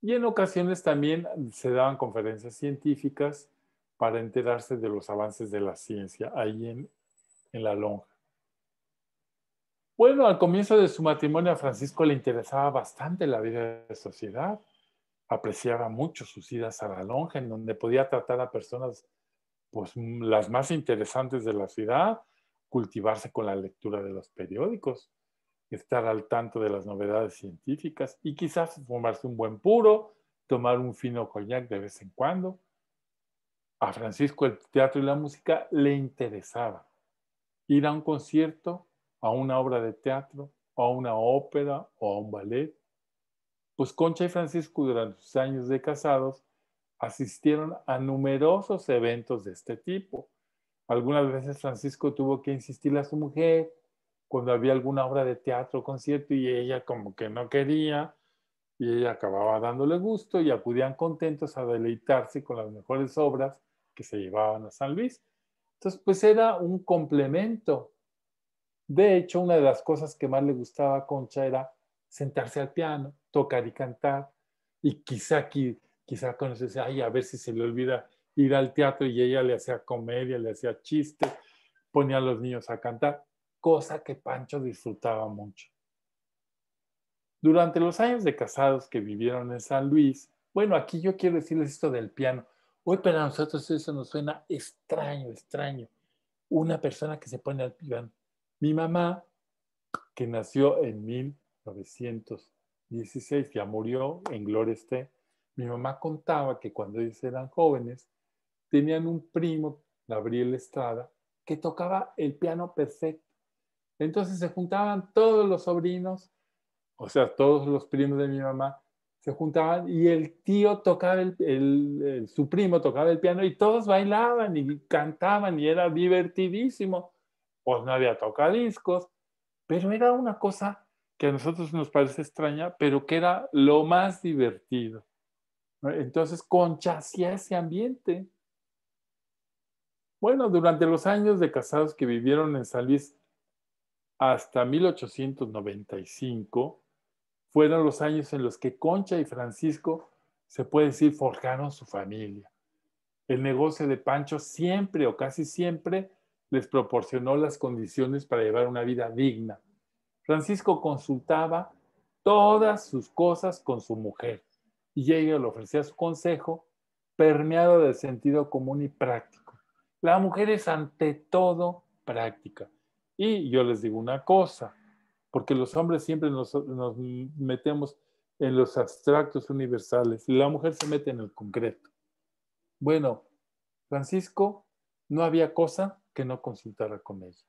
Y en ocasiones también se daban conferencias científicas para enterarse de los avances de la ciencia ahí en, en la lonja. Bueno, al comienzo de su matrimonio a Francisco le interesaba bastante la vida de sociedad. Apreciaba mucho sus idas a la lonja, en donde podía tratar a personas pues, las más interesantes de la ciudad, cultivarse con la lectura de los periódicos, estar al tanto de las novedades científicas y quizás fumarse un buen puro, tomar un fino coñac de vez en cuando. A Francisco el teatro y la música le interesaba. Ir a un concierto a una obra de teatro, a una ópera, o a un ballet. Pues Concha y Francisco durante sus años de casados asistieron a numerosos eventos de este tipo. Algunas veces Francisco tuvo que insistirle a su mujer cuando había alguna obra de teatro o concierto y ella como que no quería y ella acababa dándole gusto y acudían contentos a deleitarse con las mejores obras que se llevaban a San Luis. Entonces, pues era un complemento de hecho, una de las cosas que más le gustaba a Concha era sentarse al piano, tocar y cantar. Y quizá aquí, quizá con eso a ver si se le olvida ir al teatro y ella le hacía comedia, le hacía chiste, ponía a los niños a cantar, cosa que Pancho disfrutaba mucho. Durante los años de casados que vivieron en San Luis, bueno, aquí yo quiero decirles esto del piano. Hoy para nosotros eso nos suena extraño, extraño. Una persona que se pone al piano. Mi mamá, que nació en 1916, ya murió en Gloucester, mi mamá contaba que cuando ellos eran jóvenes, tenían un primo, Gabriel Estrada, que tocaba el piano perfecto. Entonces se juntaban todos los sobrinos, o sea, todos los primos de mi mamá, se juntaban y el tío tocaba, el, su primo tocaba el piano y todos bailaban y cantaban y era divertidísimo pues no había discos. pero era una cosa que a nosotros nos parece extraña, pero que era lo más divertido. Entonces, Concha hacía ese ambiente. Bueno, durante los años de casados que vivieron en Salís hasta 1895, fueron los años en los que Concha y Francisco, se puede decir, forjaron su familia. El negocio de Pancho siempre o casi siempre les proporcionó las condiciones para llevar una vida digna. Francisco consultaba todas sus cosas con su mujer y ella le ofrecía su consejo permeado del sentido común y práctico. La mujer es ante todo práctica. Y yo les digo una cosa, porque los hombres siempre nos, metemos en los abstractos universales, y la mujer se mete en el concreto. Bueno, Francisco, no había cosa que no consultara con ella.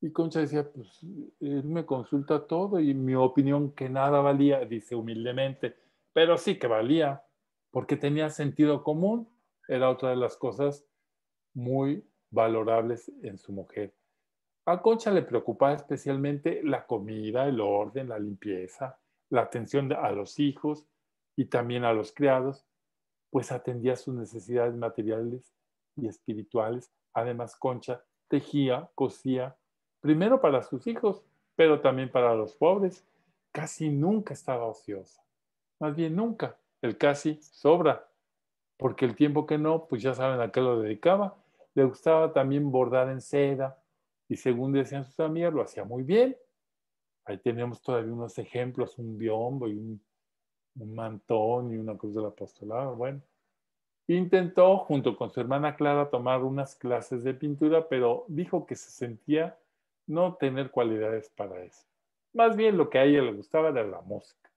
Y Concha decía, pues él me consulta todo y mi opinión que nada valía, dice humildemente, pero sí que valía, porque tenía sentido común, era otra de las cosas muy valorables en su mujer. A Concha le preocupaba especialmente la comida, el orden, la limpieza, la atención a los hijos y también a los criados, pues atendía sus necesidades materiales y espirituales. Además, Concha tejía, cosía, primero para sus hijos, pero también para los pobres. Casi nunca estaba ociosa. Más bien nunca. El casi sobra. Porque el tiempo que no, pues ya saben a qué lo dedicaba. Le gustaba también bordar en seda. Y según decían sus amigas, lo hacía muy bien. Ahí tenemos todavía unos ejemplos, un biombo y un, un mantón y una cruz del apostolado. Bueno, Intentó, junto con su hermana Clara, tomar unas clases de pintura, pero dijo que se sentía no tener cualidades para eso. Más bien lo que a ella le gustaba era la música.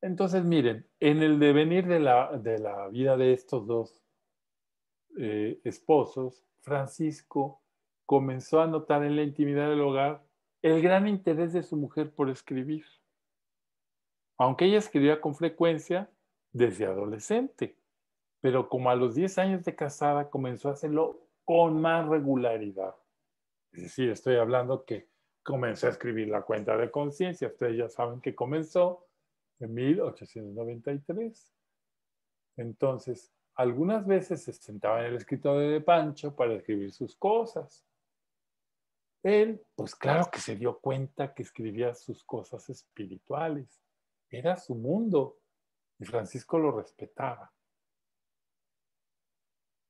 Entonces, miren, en el devenir de la, vida de estos dos eh, esposos, Francisco comenzó a notar en la intimidad del hogar el gran interés de su mujer por escribir. Aunque ella escribía con frecuencia, desde adolescente, pero como a los 10 años de casada comenzó a hacerlo con más regularidad. Es decir, estoy hablando que comenzó a escribir la cuenta de conciencia. Ustedes ya saben que comenzó en 1893. Entonces, algunas veces se sentaba en el escritorio de Pancho para escribir sus cosas. Él, pues claro que se dio cuenta que escribía sus cosas espirituales. Era su mundo. Y Francisco lo respetaba.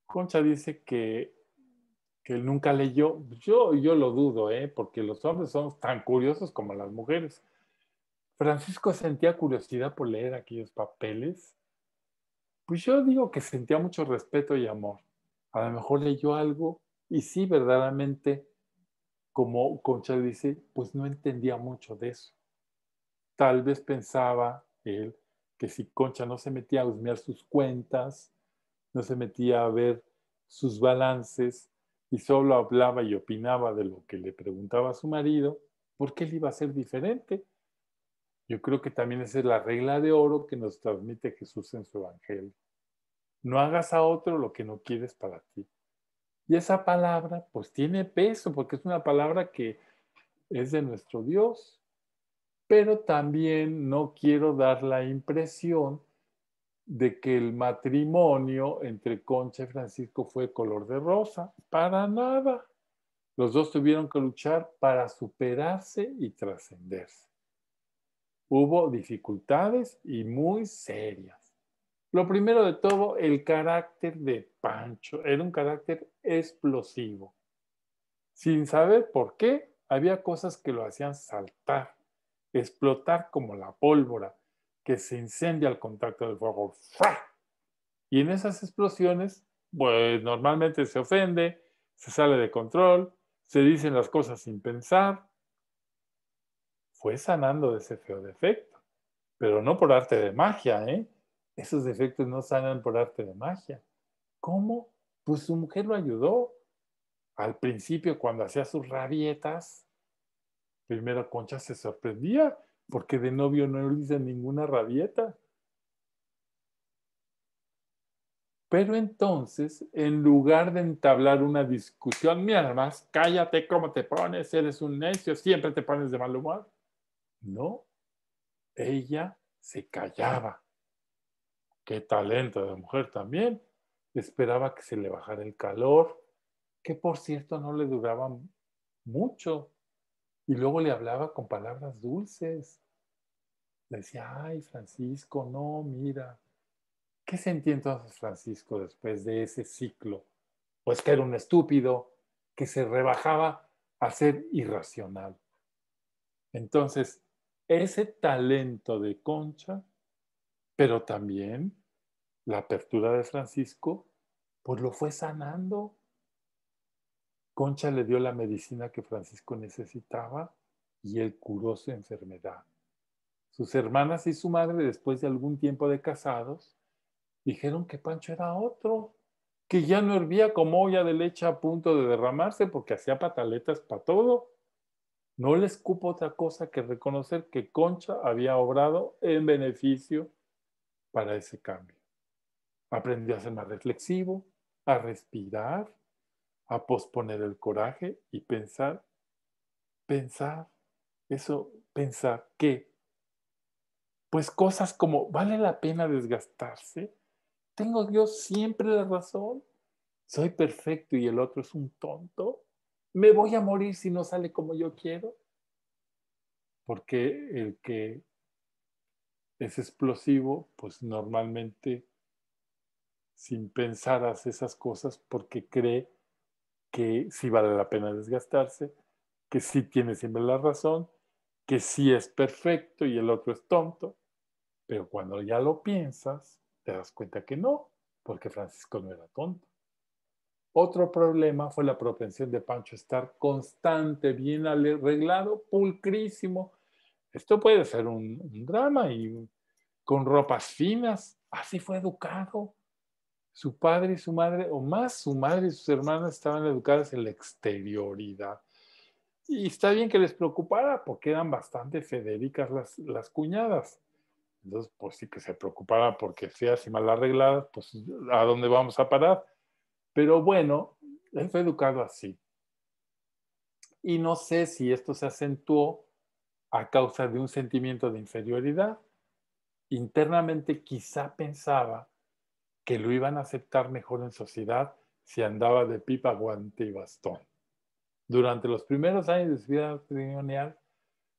Concha dice que, que él nunca leyó. Yo, yo lo dudo, ¿eh? porque los hombres son tan curiosos como las mujeres. Francisco sentía curiosidad por leer aquellos papeles. Pues yo digo que sentía mucho respeto y amor. A lo mejor leyó algo y sí, verdaderamente, como Concha dice, pues no entendía mucho de eso. Tal vez pensaba él que si Concha no se metía a husmear sus cuentas, no se metía a ver sus balances y solo hablaba y opinaba de lo que le preguntaba a su marido, ¿por qué él iba a ser diferente? Yo creo que también esa es la regla de oro que nos transmite Jesús en su Evangelio. No hagas a otro lo que no quieres para ti. Y esa palabra pues tiene peso porque es una palabra que es de nuestro Dios pero también no quiero dar la impresión de que el matrimonio entre Concha y Francisco fue color de rosa, para nada. Los dos tuvieron que luchar para superarse y trascenderse. Hubo dificultades y muy serias. Lo primero de todo, el carácter de Pancho. Era un carácter explosivo. Sin saber por qué, había cosas que lo hacían saltar explotar como la pólvora que se incendia al contacto del fuego. Y en esas explosiones, pues normalmente se ofende, se sale de control, se dicen las cosas sin pensar. Fue sanando de ese feo defecto, pero no por arte de magia, ¿eh? Esos defectos no sanan por arte de magia. ¿Cómo? Pues su mujer lo ayudó. Al principio, cuando hacía sus rabietas, Primero Concha se sorprendía porque de novio no le hice ninguna rabieta. Pero entonces, en lugar de entablar una discusión, mira, más cállate, ¿cómo te pones? Eres un necio, siempre te pones de mal humor. No, ella se callaba. Qué talento de mujer también. Esperaba que se le bajara el calor, que por cierto no le duraba mucho. Y luego le hablaba con palabras dulces. Le decía, ay, Francisco, no, mira. ¿Qué sentía entonces Francisco después de ese ciclo? Pues que era un estúpido, que se rebajaba a ser irracional. Entonces, ese talento de Concha, pero también la apertura de Francisco, pues lo fue sanando Concha le dio la medicina que Francisco necesitaba y él curó su enfermedad. Sus hermanas y su madre, después de algún tiempo de casados, dijeron que Pancho era otro, que ya no hervía como olla de leche a punto de derramarse porque hacía pataletas para todo. No les cupo otra cosa que reconocer que Concha había obrado en beneficio para ese cambio. Aprendió a ser más reflexivo, a respirar a posponer el coraje y pensar, pensar, eso, pensar ¿qué? pues cosas como, ¿vale la pena desgastarse? ¿Tengo yo siempre la razón? ¿Soy perfecto y el otro es un tonto? ¿Me voy a morir si no sale como yo quiero? Porque el que es explosivo, pues normalmente sin pensar hace esas cosas porque cree que sí vale la pena desgastarse, que sí tiene siempre la razón, que sí es perfecto y el otro es tonto, pero cuando ya lo piensas, te das cuenta que no, porque Francisco no era tonto. Otro problema fue la propensión de Pancho a estar constante, bien arreglado, pulcrísimo. Esto puede ser un drama y con ropas finas. Así fue educado. Su padre y su madre, o más su madre y sus hermanas, estaban educadas en la exterioridad. Y está bien que les preocupara, porque eran bastante federicas las, cuñadas. Entonces, pues sí que se preocupara porque sea así mal arregladas, pues a dónde vamos a parar. Pero bueno, él fue educado así. Y no sé si esto se acentuó a causa de un sentimiento de inferioridad. Internamente quizá pensaba que lo iban a aceptar mejor en sociedad si andaba de pipa, guante y bastón. Durante los primeros años de su vida matrimonial,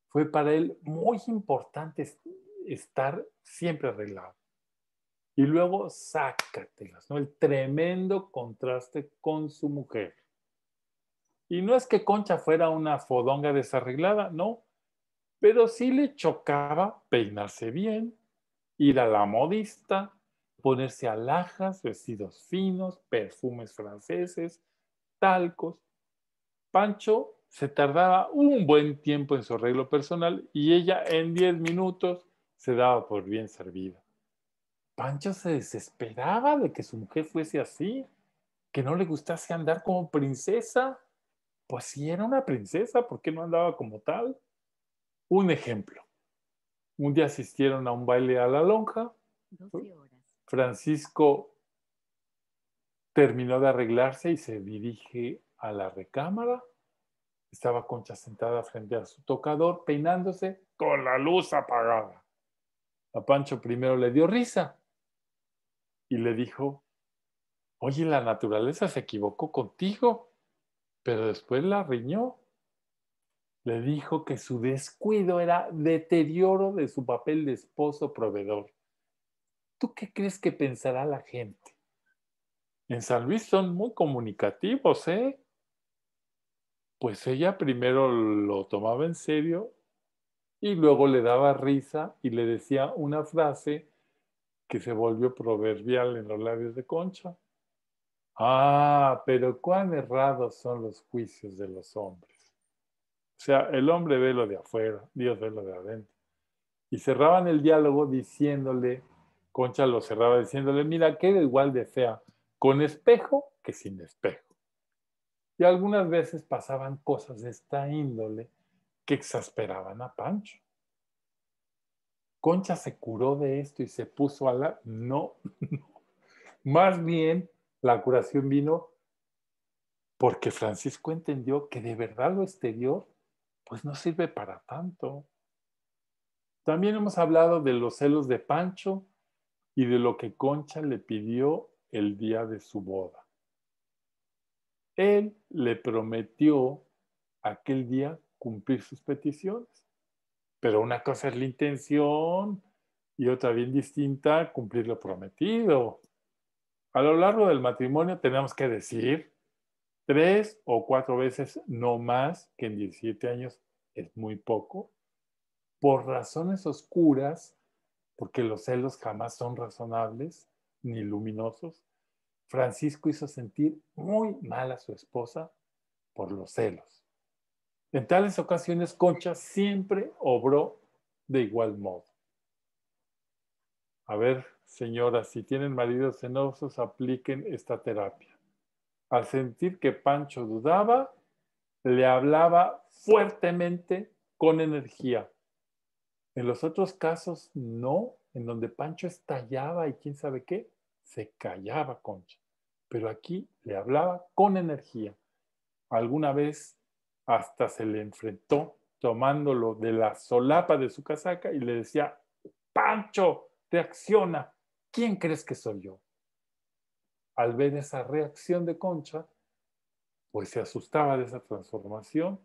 fue para él muy importante estar siempre arreglado. Y luego, sácatelas, ¿no? El tremendo contraste con su mujer. Y no es que Concha fuera una fodonga desarreglada, no, pero sí le chocaba peinarse bien, ir a la modista, ponerse alhajas, vestidos finos, perfumes franceses, talcos. Pancho se tardaba un buen tiempo en su arreglo personal y ella en diez minutos se daba por bien servida. Pancho se desesperaba de que su mujer fuese así, que no le gustase andar como princesa. Pues si era una princesa, ¿por qué no andaba como tal? Un ejemplo. Un día asistieron a un baile a la lonja. Francisco terminó de arreglarse y se dirige a la recámara. Estaba Concha sentada frente a su tocador, peinándose con la luz apagada. A Pancho primero le dio risa y le dijo, oye, la naturaleza se equivocó contigo, pero después la riñó. Le dijo que su descuido era deterioro de su papel de esposo proveedor ¿tú qué crees que pensará la gente? En San Luis son muy comunicativos, ¿eh? Pues ella primero lo tomaba en serio y luego le daba risa y le decía una frase que se volvió proverbial en los labios de Concha. Ah, pero cuán errados son los juicios de los hombres. O sea, el hombre ve lo de afuera, Dios ve lo de adentro. Y cerraban el diálogo diciéndole Concha lo cerraba diciéndole, mira, queda igual de fea con espejo que sin espejo. Y algunas veces pasaban cosas de esta índole que exasperaban a Pancho. Concha se curó de esto y se puso a la... No, no. Más bien, la curación vino porque Francisco entendió que de verdad lo exterior, pues no sirve para tanto. También hemos hablado de los celos de Pancho y de lo que Concha le pidió el día de su boda. Él le prometió aquel día cumplir sus peticiones, pero una cosa es la intención y otra bien distinta, cumplir lo prometido. A lo largo del matrimonio tenemos que decir tres o cuatro veces no más, que en 17 años es muy poco, por razones oscuras porque los celos jamás son razonables ni luminosos, Francisco hizo sentir muy mal a su esposa por los celos. En tales ocasiones, Concha siempre obró de igual modo. A ver, señoras, si tienen maridos cenosos, apliquen esta terapia. Al sentir que Pancho dudaba, le hablaba fuertemente con energía en los otros casos, no, en donde Pancho estallaba y quién sabe qué, se callaba Concha. Pero aquí le hablaba con energía. Alguna vez hasta se le enfrentó tomándolo de la solapa de su casaca y le decía, Pancho, acciona. ¿quién crees que soy yo? Al ver esa reacción de Concha, pues se asustaba de esa transformación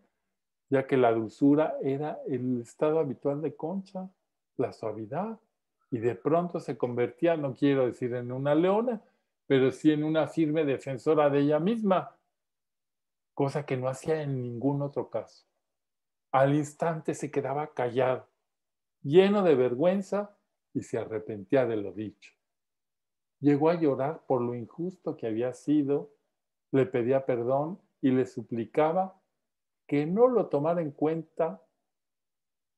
ya que la dulzura era el estado habitual de Concha, la suavidad, y de pronto se convertía, no quiero decir en una leona, pero sí en una firme defensora de ella misma, cosa que no hacía en ningún otro caso. Al instante se quedaba callado, lleno de vergüenza y se arrepentía de lo dicho. Llegó a llorar por lo injusto que había sido, le pedía perdón y le suplicaba que no lo tomara en cuenta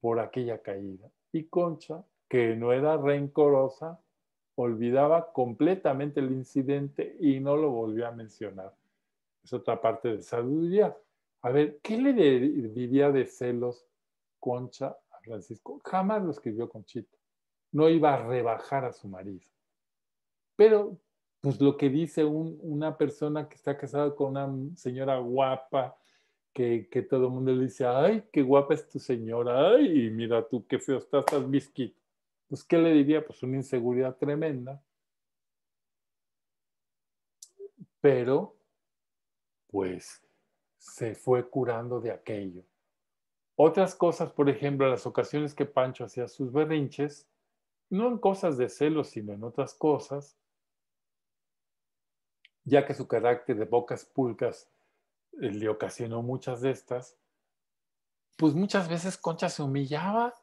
por aquella caída. Y Concha, que no era rencorosa, olvidaba completamente el incidente y no lo volvió a mencionar. Es otra parte de sabiduría. A ver, ¿qué le diría de celos Concha a Francisco? Jamás lo escribió Conchita. No iba a rebajar a su marido. Pero, pues lo que dice una persona que está casada con una señora guapa, que, todo el mundo le dice, ay, qué guapa es tu señora, ay, mira tú, qué feo estás, estás Pues, ¿qué le diría? Pues una inseguridad tremenda. Pero, pues, se fue curando de aquello. Otras cosas, por ejemplo, las ocasiones que Pancho hacía sus berrinches, no en cosas de celos, sino en otras cosas, ya que su carácter de bocas pulcas le ocasionó muchas de estas, pues muchas veces Concha se humillaba,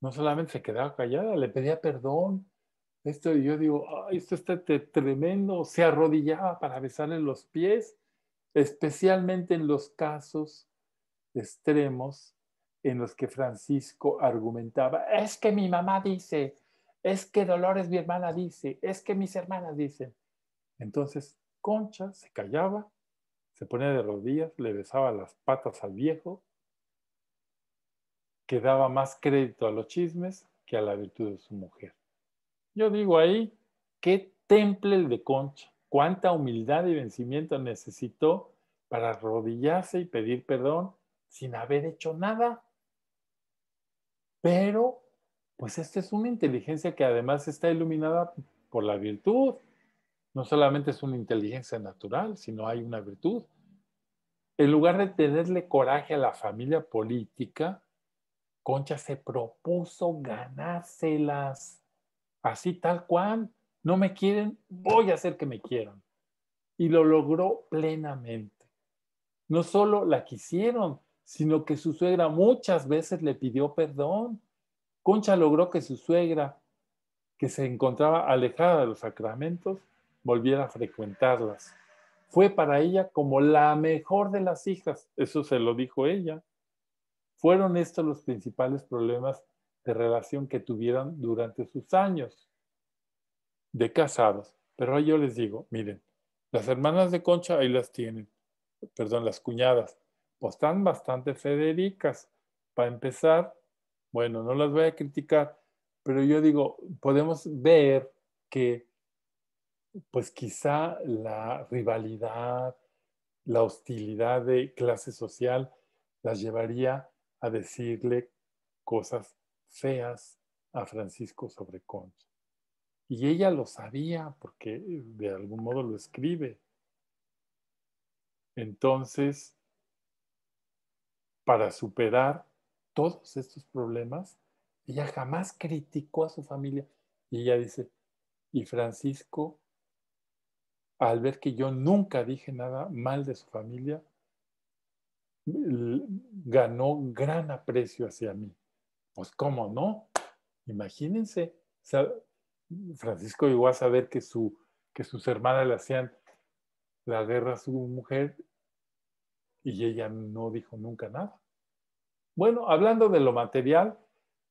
no solamente se quedaba callada, le pedía perdón. Esto yo digo, esto está tremendo, se arrodillaba para besarle los pies, especialmente en los casos extremos en los que Francisco argumentaba, es que mi mamá dice, es que Dolores mi hermana dice, es que mis hermanas dicen. Entonces Concha se callaba se ponía de rodillas, le besaba las patas al viejo, que daba más crédito a los chismes que a la virtud de su mujer. Yo digo ahí, qué temple el de Concha, cuánta humildad y vencimiento necesitó para arrodillarse y pedir perdón sin haber hecho nada. Pero, pues esta es una inteligencia que además está iluminada por la virtud. No solamente es una inteligencia natural, sino hay una virtud en lugar de tenerle coraje a la familia política, Concha se propuso ganárselas, así tal cual. No me quieren, voy a hacer que me quieran. Y lo logró plenamente. No solo la quisieron, sino que su suegra muchas veces le pidió perdón. Concha logró que su suegra, que se encontraba alejada de los sacramentos, volviera a frecuentarlas fue para ella como la mejor de las hijas. Eso se lo dijo ella. Fueron estos los principales problemas de relación que tuvieron durante sus años de casados. Pero yo les digo, miren, las hermanas de Concha ahí las tienen, perdón, las cuñadas, pues están bastante federicas. Para empezar, bueno, no las voy a criticar, pero yo digo, podemos ver que pues quizá la rivalidad, la hostilidad de clase social las llevaría a decirle cosas feas a Francisco sobre Concha. Y ella lo sabía porque de algún modo lo escribe. Entonces, para superar todos estos problemas, ella jamás criticó a su familia. Y ella dice, y Francisco al ver que yo nunca dije nada mal de su familia, ganó gran aprecio hacia mí. Pues cómo no, imagínense, Francisco llegó a saber que, que sus hermanas le hacían la guerra a su mujer y ella no dijo nunca nada. Bueno, hablando de lo material,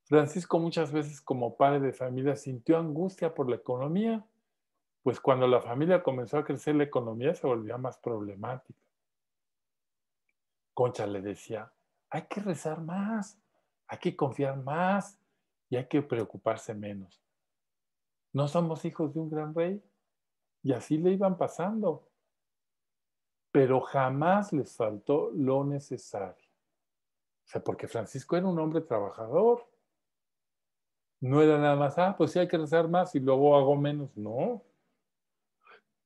Francisco muchas veces como padre de familia sintió angustia por la economía pues cuando la familia comenzó a crecer la economía se volvía más problemática. Concha le decía, hay que rezar más, hay que confiar más y hay que preocuparse menos. No somos hijos de un gran rey y así le iban pasando. Pero jamás les faltó lo necesario. O sea, porque Francisco era un hombre trabajador. No era nada más, ah, pues sí hay que rezar más y luego hago menos. No,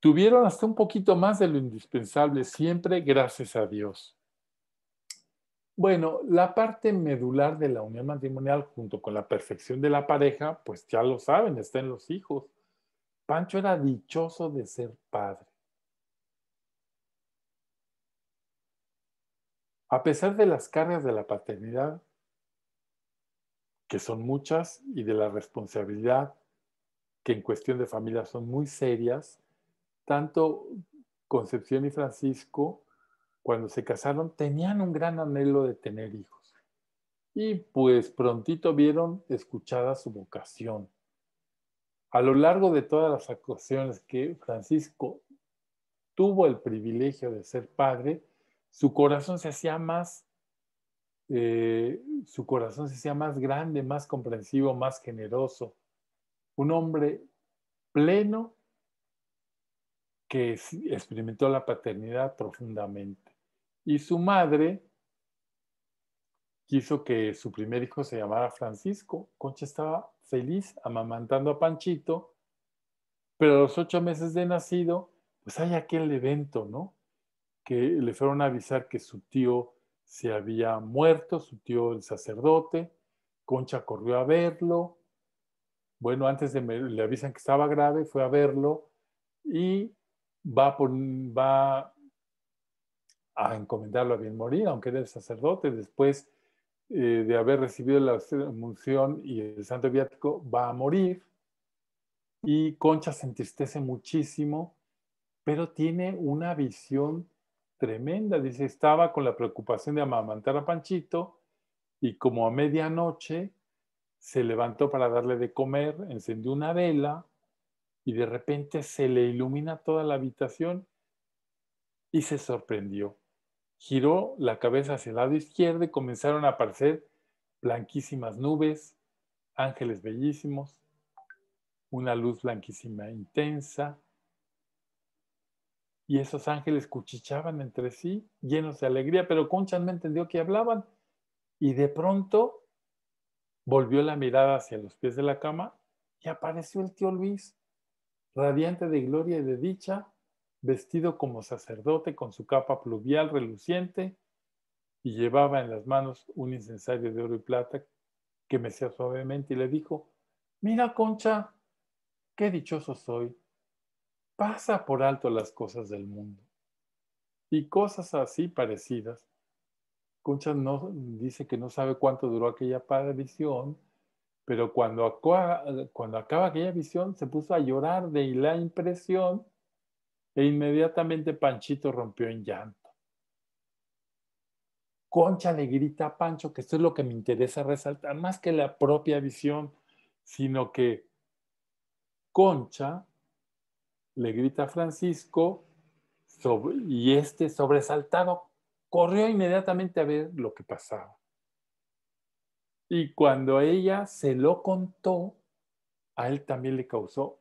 tuvieron hasta un poquito más de lo indispensable siempre, gracias a Dios. Bueno, la parte medular de la unión matrimonial junto con la perfección de la pareja, pues ya lo saben, está en los hijos. Pancho era dichoso de ser padre. A pesar de las cargas de la paternidad, que son muchas, y de la responsabilidad, que en cuestión de familia son muy serias, tanto Concepción y Francisco, cuando se casaron, tenían un gran anhelo de tener hijos. Y pues prontito vieron escuchada su vocación. A lo largo de todas las actuaciones que Francisco tuvo el privilegio de ser padre, su corazón se hacía más, eh, su corazón se hacía más grande, más comprensivo, más generoso. Un hombre pleno que experimentó la paternidad profundamente. Y su madre quiso que su primer hijo se llamara Francisco. Concha estaba feliz amamantando a Panchito, pero a los ocho meses de nacido, pues hay aquel evento, ¿no? Que le fueron a avisar que su tío se había muerto, su tío el sacerdote. Concha corrió a verlo. Bueno, antes de le avisan que estaba grave, fue a verlo y va, a encomendarlo a bien morir, aunque era el sacerdote, después eh, de haber recibido la unción y el santo viático, va a morir. Y Concha se entristece muchísimo, pero tiene una visión tremenda. Dice, estaba con la preocupación de amamantar a Panchito y como a medianoche se levantó para darle de comer, encendió una vela y de repente se le ilumina toda la habitación y se sorprendió. Giró la cabeza hacia el lado izquierdo y comenzaron a aparecer blanquísimas nubes, ángeles bellísimos, una luz blanquísima intensa, y esos ángeles cuchichaban entre sí, llenos de alegría, pero Concha no entendió que hablaban, y de pronto volvió la mirada hacia los pies de la cama y apareció el tío Luis radiante de gloria y de dicha, vestido como sacerdote con su capa pluvial reluciente, y llevaba en las manos un incensario de oro y plata que mecía suavemente y le dijo, mira concha, qué dichoso soy, pasa por alto las cosas del mundo. Y cosas así parecidas. Concha no, dice que no sabe cuánto duró aquella paradisión pero eh, cuando, acaba, aquella visión se puso a llorar de la impresión e inmediatamente Panchito rompió en llanto. Concha le grita a Pancho, que esto es lo que me interesa resaltar, más que la propia visión, sino que Concha le grita a Francisco y este sobresaltado corrió inmediatamente a ver lo que pasaba. Y cuando ella se lo contó, a él también le causó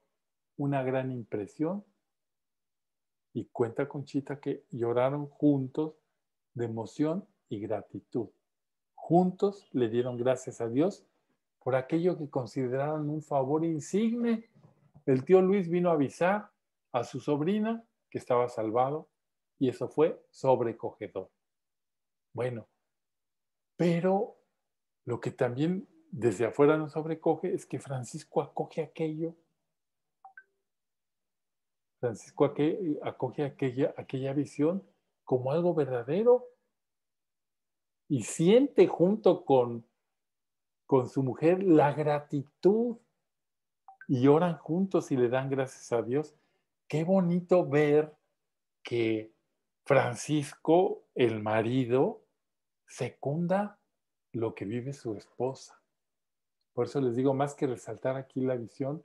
una gran impresión. Y cuenta Conchita que lloraron juntos de emoción y gratitud. Juntos le dieron gracias a Dios por aquello que consideraron un favor insigne. El tío Luis vino a avisar a su sobrina que estaba salvado y eso fue sobrecogedor. Bueno, pero lo que también desde afuera nos sobrecoge es que Francisco acoge aquello. Francisco acoge aquella, aquella visión como algo verdadero y siente junto con, con su mujer la gratitud y oran juntos y le dan gracias a Dios. Qué bonito ver que Francisco, el marido, secunda lo que vive su esposa. Por eso les digo, más que resaltar aquí la visión,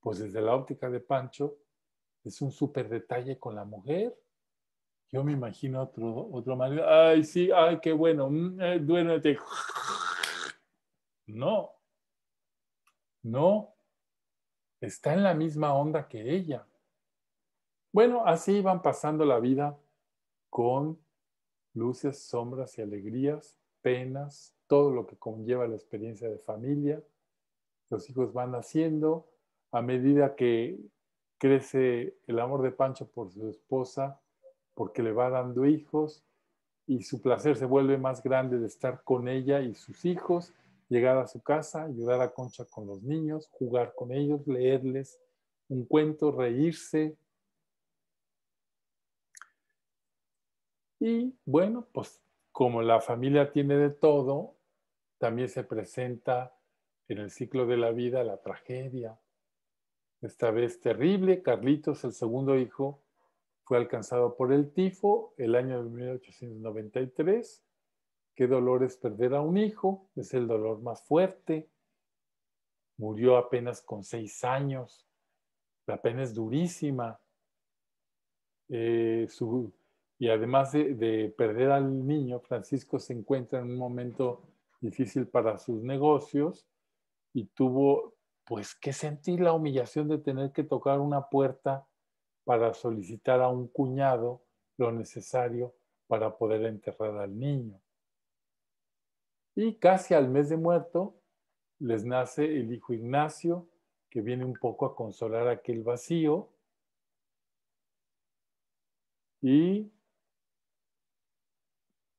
pues desde la óptica de Pancho, es un súper detalle con la mujer. Yo me imagino otro, otro marido, ay, sí, ay, qué bueno, mm, eh, duérmete. No, no, está en la misma onda que ella. Bueno, así van pasando la vida con luces, sombras y alegrías penas, todo lo que conlleva la experiencia de familia. Los hijos van naciendo a medida que crece el amor de Pancho por su esposa, porque le va dando hijos y su placer se vuelve más grande de estar con ella y sus hijos, llegar a su casa, ayudar a Concha con los niños, jugar con ellos, leerles un cuento, reírse. Y bueno, pues como la familia tiene de todo, también se presenta en el ciclo de la vida la tragedia. Esta vez terrible, Carlitos, el segundo hijo, fue alcanzado por el tifo el año de 1893. Qué dolor es perder a un hijo, es el dolor más fuerte. Murió apenas con seis años. La pena es durísima. Eh, su, y además de, perder al niño, Francisco se encuentra en un momento difícil para sus negocios y tuvo pues que sentir la humillación de tener que tocar una puerta para solicitar a un cuñado lo necesario para poder enterrar al niño. Y casi al mes de muerto les nace el hijo Ignacio, que viene un poco a consolar aquel vacío. Y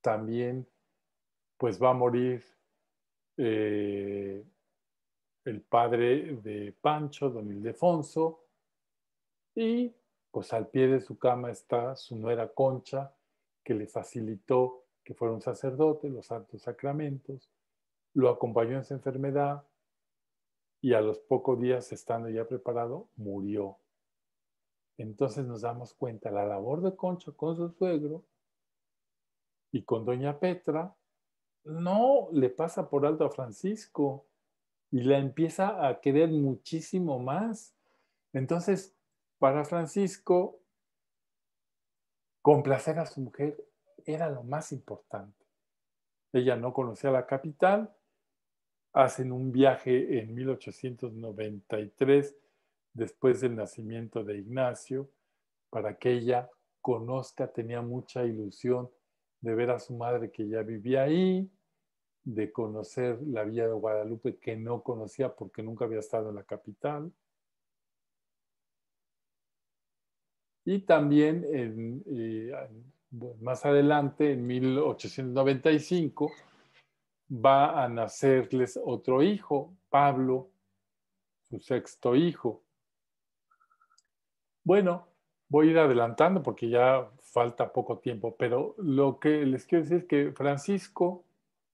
también pues va a morir eh, el padre de Pancho, don Ildefonso, y pues al pie de su cama está su nuera Concha, que le facilitó que fuera un sacerdote, los santos sacramentos, lo acompañó en su enfermedad y a los pocos días, estando ya preparado, murió. Entonces nos damos cuenta, la labor de Concha con su suegro y con doña Petra, no le pasa por alto a Francisco y la empieza a querer muchísimo más. Entonces, para Francisco, complacer a su mujer era lo más importante. Ella no conocía la capital, hacen un viaje en 1893, después del nacimiento de Ignacio, para que ella conozca, tenía mucha ilusión de ver a su madre que ya vivía ahí, de conocer la villa de Guadalupe que no conocía porque nunca había estado en la capital. Y también eh, más adelante, en 1895, va a nacerles otro hijo, Pablo, su sexto hijo. Bueno, voy a ir adelantando porque ya falta poco tiempo, pero lo que les quiero decir es que Francisco,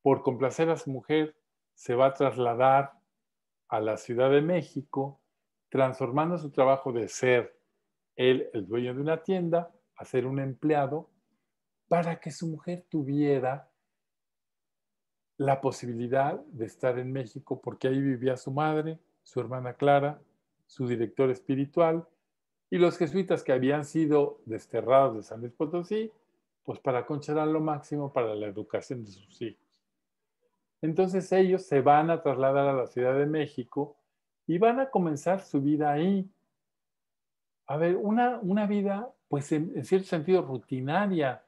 por complacer a su mujer, se va a trasladar a la Ciudad de México, transformando su trabajo de ser él el dueño de una tienda a ser un empleado, para que su mujer tuviera la posibilidad de estar en México, porque ahí vivía su madre, su hermana Clara, su director espiritual, y los jesuitas que habían sido desterrados de San Luis Potosí, pues para Concha lo máximo para la educación de sus hijos. Entonces ellos se van a trasladar a la Ciudad de México y van a comenzar su vida ahí. A ver, una, vida, pues en, en cierto sentido, rutinaria,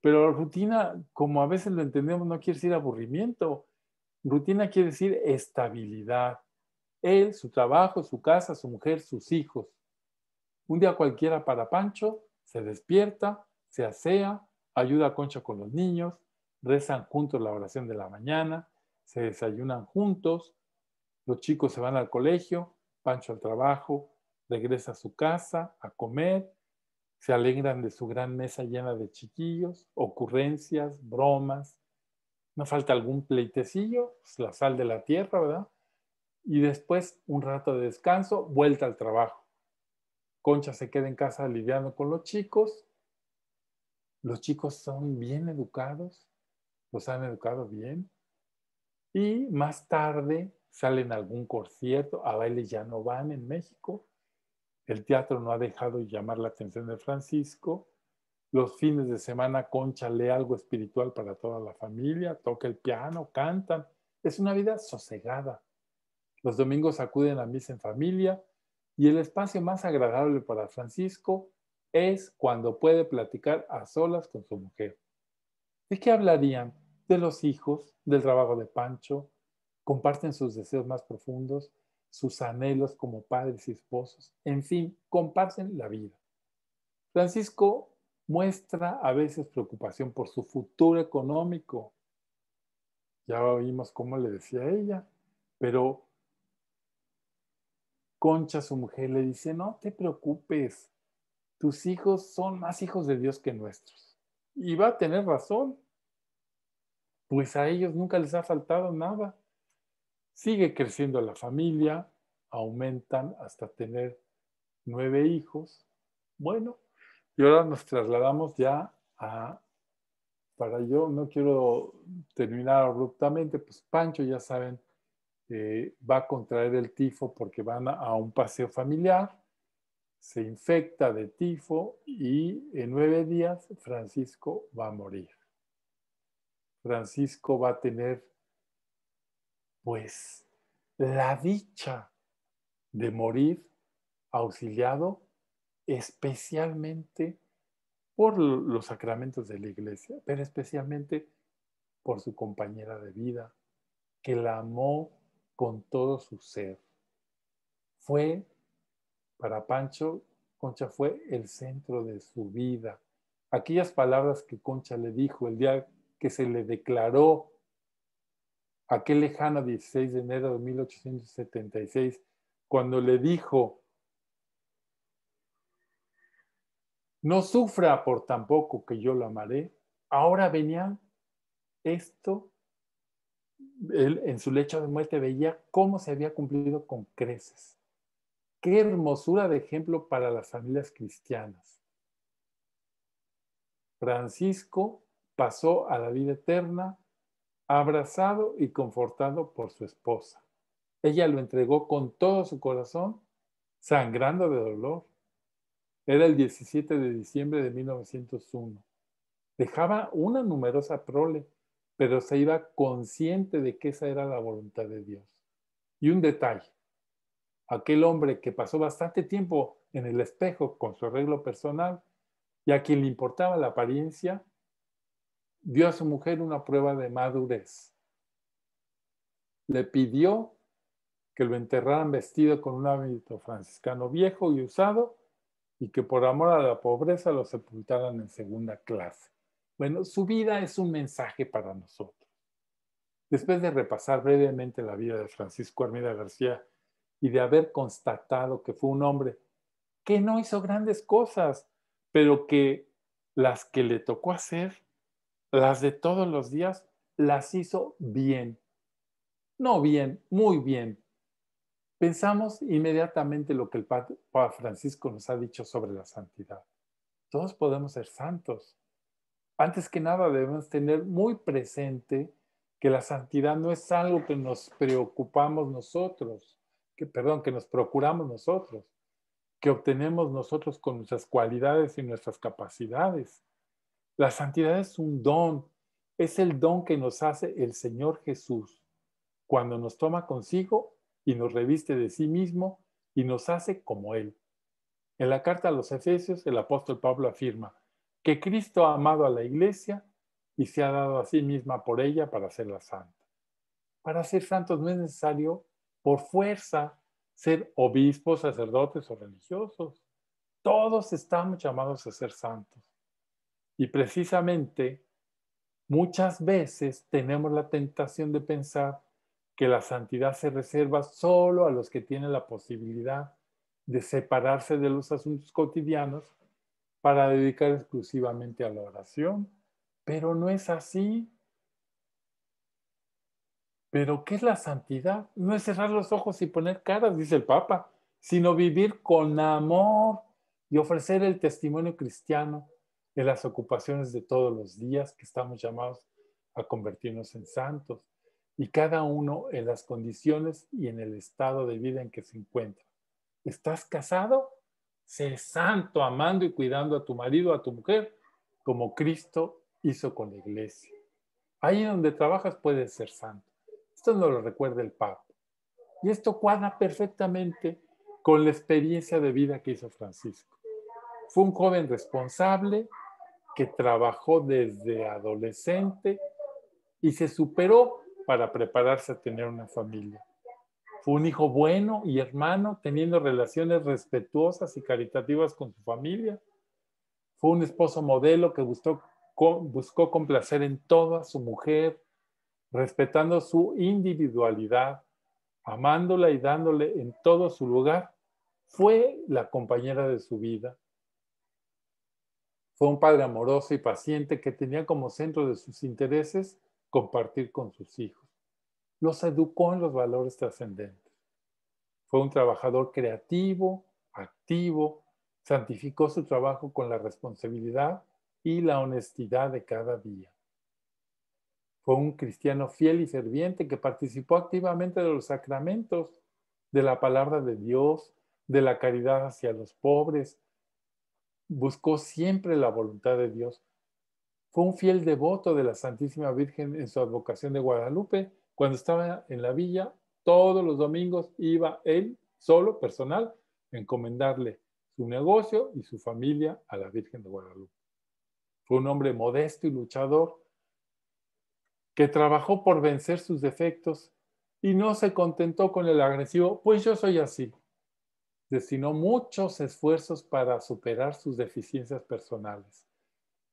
pero rutina, como a veces lo entendemos, no quiere decir aburrimiento. Rutina quiere decir estabilidad. Él, su trabajo, su casa, su mujer, sus hijos. Un día cualquiera para Pancho, se despierta, se asea, ayuda a Concha con los niños, rezan juntos la oración de la mañana, se desayunan juntos, los chicos se van al colegio, Pancho al trabajo, regresa a su casa a comer, se alegran de su gran mesa llena de chiquillos, ocurrencias, bromas, no falta algún pleitecillo, es pues, la sal de la tierra, ¿verdad? Y después un rato de descanso, vuelta al trabajo. Concha se queda en casa lidiando con los chicos. Los chicos son bien educados, los han educado bien. Y más tarde salen a algún concierto, a bailes ya no van en México. El teatro no ha dejado de llamar la atención de Francisco. Los fines de semana Concha lee algo espiritual para toda la familia, toca el piano, cantan. Es una vida sosegada. Los domingos acuden a misa en familia, y el espacio más agradable para Francisco es cuando puede platicar a solas con su mujer. ¿De qué hablarían? De los hijos, del trabajo de Pancho, comparten sus deseos más profundos, sus anhelos como padres y esposos, en fin, comparten la vida. Francisco muestra a veces preocupación por su futuro económico. Ya oímos cómo le decía ella, pero Concha, su mujer, le dice, no te preocupes, tus hijos son más hijos de Dios que nuestros. Y va a tener razón, pues a ellos nunca les ha faltado nada. Sigue creciendo la familia, aumentan hasta tener nueve hijos. Bueno, y ahora nos trasladamos ya a, para yo no quiero terminar abruptamente, pues Pancho ya saben eh, va a contraer el tifo porque van a, a, un paseo familiar, se infecta de tifo y en nueve días Francisco va a morir. Francisco va a tener, pues, la dicha de morir auxiliado especialmente por los sacramentos de la iglesia, pero especialmente por su compañera de vida, que la amó con todo su ser. Fue, para Pancho, Concha fue el centro de su vida. Aquellas palabras que Concha le dijo el día que se le declaró aquel lejano 16 de enero de 1876, cuando le dijo, no sufra por tampoco que yo lo amaré, ahora venía esto él en su lecho de muerte veía cómo se había cumplido con creces. Qué hermosura de ejemplo para las familias cristianas. Francisco pasó a la vida eterna abrazado y confortado por su esposa. Ella lo entregó con todo su corazón, sangrando de dolor. Era el 17 de diciembre de 1901. Dejaba una numerosa prole pero se iba consciente de que esa era la voluntad de Dios. Y un detalle, aquel hombre que pasó bastante tiempo en el espejo con su arreglo personal y a quien le importaba la apariencia, dio a su mujer una prueba de madurez. Le pidió que lo enterraran vestido con un hábito franciscano viejo y usado y que por amor a la pobreza lo sepultaran en segunda clase. Bueno, su vida es un mensaje para nosotros. Después de repasar brevemente la vida de Francisco Armida García y de haber constatado que fue un hombre que no hizo grandes cosas, pero que las que le tocó hacer, las de todos los días, las hizo bien. No bien, muy bien. Pensamos inmediatamente lo que el Padre Francisco nos ha dicho sobre la santidad. Todos podemos ser santos antes que nada debemos tener muy presente que la santidad no es algo que nos preocupamos nosotros, que perdón, que nos procuramos nosotros, que obtenemos nosotros con nuestras cualidades y nuestras capacidades. La santidad es un don, es el don que nos hace el Señor Jesús cuando nos toma consigo y nos reviste de sí mismo y nos hace como Él. En la carta a los Efesios, el apóstol Pablo afirma, que Cristo ha amado a la iglesia y se ha dado a sí misma por ella para hacerla santa. Para ser santos no es necesario por fuerza ser obispos, sacerdotes o religiosos. Todos estamos llamados a ser santos. Y precisamente muchas veces tenemos la tentación de pensar que la santidad se reserva solo a los que tienen la posibilidad de separarse de los asuntos cotidianos para dedicar exclusivamente a la oración, pero no es así. Pero ¿qué es la santidad? No es cerrar los ojos y poner caras, dice el Papa, sino vivir con amor y ofrecer el testimonio cristiano en las ocupaciones de todos los días que estamos llamados a convertirnos en santos y cada uno en las condiciones y en el estado de vida en que se encuentra. ¿Estás casado? Ser santo amando y cuidando a tu marido, a tu mujer, como Cristo hizo con la iglesia. Ahí donde trabajas puedes ser santo. Esto no lo recuerda el Papa. Y esto cuadra perfectamente con la experiencia de vida que hizo Francisco. Fue un joven responsable que trabajó desde adolescente y se superó para prepararse a tener una familia. Fue un hijo bueno y hermano, teniendo relaciones respetuosas y caritativas con su familia. Fue un esposo modelo que buscó complacer en toda su mujer, respetando su individualidad, amándola y dándole en todo su lugar. Fue la compañera de su vida. Fue un padre amoroso y paciente que tenía como centro de sus intereses compartir con sus hijos los educó en los valores trascendentes. Fue un trabajador creativo, activo, santificó su trabajo con la responsabilidad y la honestidad de cada día. Fue un cristiano fiel y ferviente que participó activamente de los sacramentos, de la palabra de Dios, de la caridad hacia los pobres. Buscó siempre la voluntad de Dios. Fue un fiel devoto de la Santísima Virgen en su advocación de Guadalupe cuando estaba en la villa, todos los domingos iba él, solo, personal, a encomendarle su negocio y su familia a la Virgen de Guadalupe. Fue un hombre modesto y luchador que trabajó por vencer sus defectos y no se contentó con el agresivo, pues yo soy así. Destinó muchos esfuerzos para superar sus deficiencias personales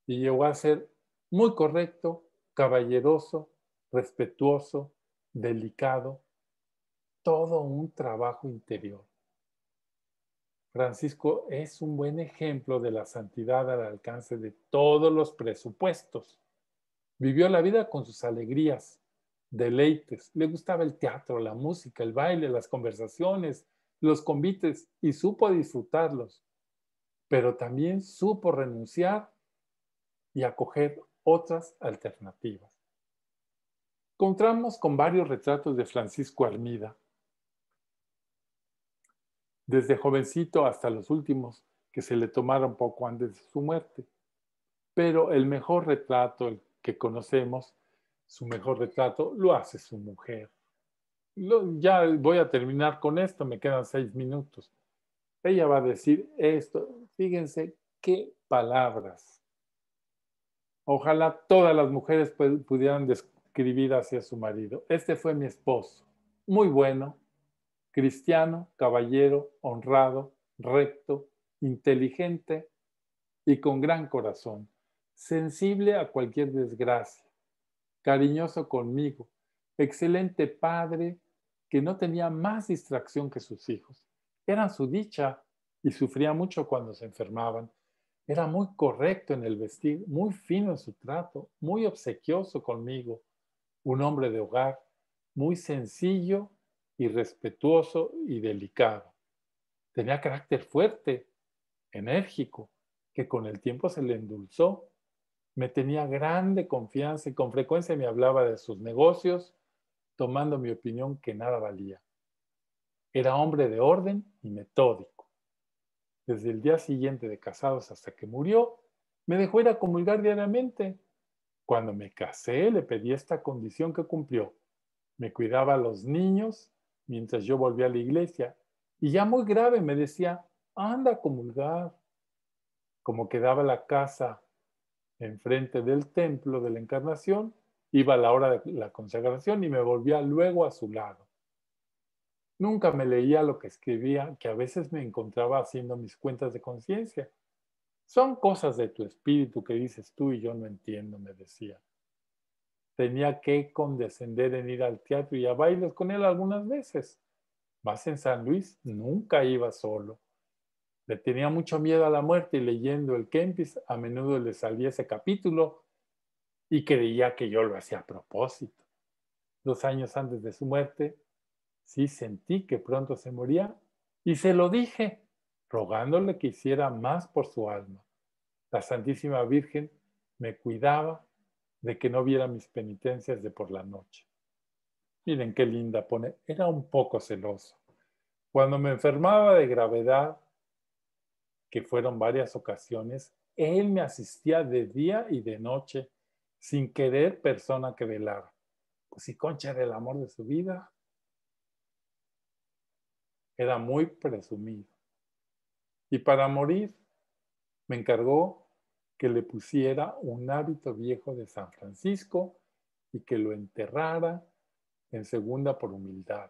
y llegó a ser muy correcto, caballeroso, respetuoso, delicado, todo un trabajo interior. Francisco es un buen ejemplo de la santidad al alcance de todos los presupuestos. Vivió la vida con sus alegrías, deleites. Le gustaba el teatro, la música, el baile, las conversaciones, los convites y supo disfrutarlos. Pero también supo renunciar y acoger otras alternativas. Encontramos con varios retratos de Francisco Armida, desde jovencito hasta los últimos que se le tomaron poco antes de su muerte. Pero el mejor retrato, el que conocemos, su mejor retrato, lo hace su mujer. ya voy a terminar con esto, me quedan seis minutos. Ella va a decir esto, fíjense qué palabras. Ojalá todas las mujeres pudieran descubrir escribida hacia su marido. Este fue mi esposo, muy bueno, cristiano, caballero, honrado, recto, inteligente y con gran corazón, sensible a cualquier desgracia, cariñoso conmigo, excelente padre que no tenía más distracción que sus hijos. Era su dicha y sufría mucho cuando se enfermaban. Era muy correcto en el vestir, muy fino en su trato, muy obsequioso conmigo, un hombre de hogar muy sencillo y respetuoso y delicado. Tenía carácter fuerte, enérgico, que con el tiempo se le endulzó. Me tenía grande confianza y con frecuencia me hablaba de sus negocios, tomando mi opinión que nada valía. Era hombre de orden y metódico. Desde el día siguiente de casados hasta que murió, me dejó ir a comulgar diariamente cuando me casé, le pedí esta condición que cumplió. Me cuidaba a los niños mientras yo volvía a la iglesia. Y ya muy grave me decía, anda a comulgar. Como quedaba la casa enfrente del templo de la encarnación, iba a la hora de la consagración y me volvía luego a su lado. Nunca me leía lo que escribía, que a veces me encontraba haciendo mis cuentas de conciencia son cosas de tu espíritu que dices tú y yo no entiendo, me decía. Tenía que condescender en ir al teatro y a bailes con él algunas veces. Más en San Luis, nunca iba solo. Le tenía mucho miedo a la muerte y leyendo el Kempis a menudo le salía ese capítulo y creía que yo lo hacía a propósito. Dos años antes de su muerte, sí sentí que pronto se moría y se lo dije rogándole que hiciera más por su alma. La Santísima Virgen me cuidaba de que no viera mis penitencias de por la noche. Miren qué linda pone, era un poco celoso. Cuando me enfermaba de gravedad, que fueron varias ocasiones, él me asistía de día y de noche, sin querer persona que velara. Pues si Concha del amor de su vida, era muy presumido. Y para morir me encargó que le pusiera un hábito viejo de San Francisco y que lo enterrara en segunda por humildad.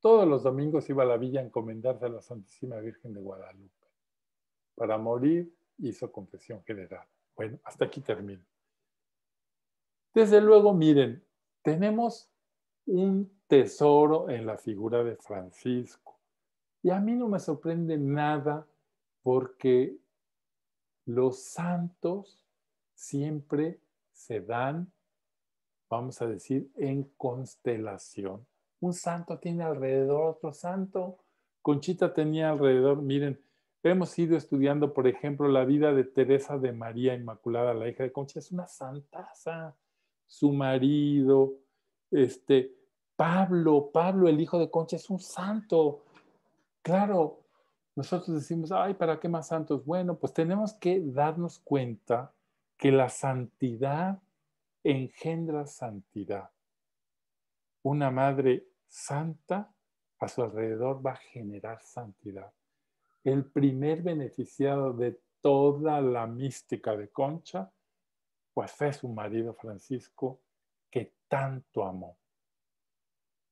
Todos los domingos iba a la villa a encomendarse a la Santísima Virgen de Guadalupe. Para morir hizo confesión general. Bueno, hasta aquí termino. Desde luego, miren, tenemos un tesoro en la figura de Francisco. Y a mí no me sorprende nada porque los santos siempre se dan, vamos a decir, en constelación. Un santo tiene alrededor otro santo. Conchita tenía alrededor, miren, hemos ido estudiando, por ejemplo, la vida de Teresa de María Inmaculada, la hija de Concha, es una santaza. Su marido, este, Pablo, Pablo, el hijo de Concha, es un santo. Claro, nosotros decimos, ay, ¿para qué más santos? Bueno, pues tenemos que darnos cuenta que la santidad engendra santidad. Una madre santa a su alrededor va a generar santidad. El primer beneficiado de toda la mística de Concha, pues fue su marido Francisco, que tanto amó.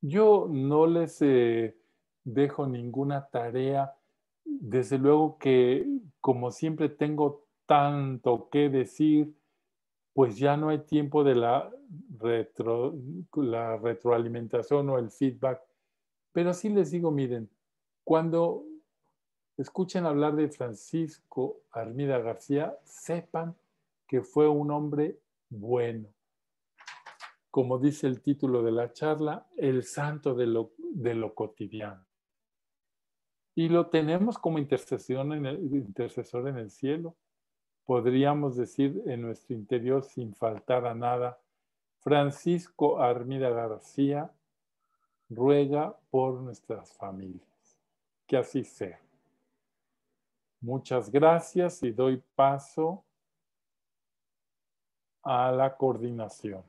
Yo no les eh, dejo ninguna tarea desde luego que como siempre tengo tanto que decir, pues ya no hay tiempo de la, retroalimentación o el feedback. Pero sí les digo, miren, cuando escuchen hablar de Francisco Armida García, sepan que fue un hombre bueno. Como dice el título de la charla, el santo de lo cotidiano y lo tenemos como intercesión intercesor en el cielo. Podríamos decir en nuestro interior sin faltar a nada, Francisco Armida García ruega por nuestras familias. Que así sea. Muchas gracias y doy paso a la coordinación.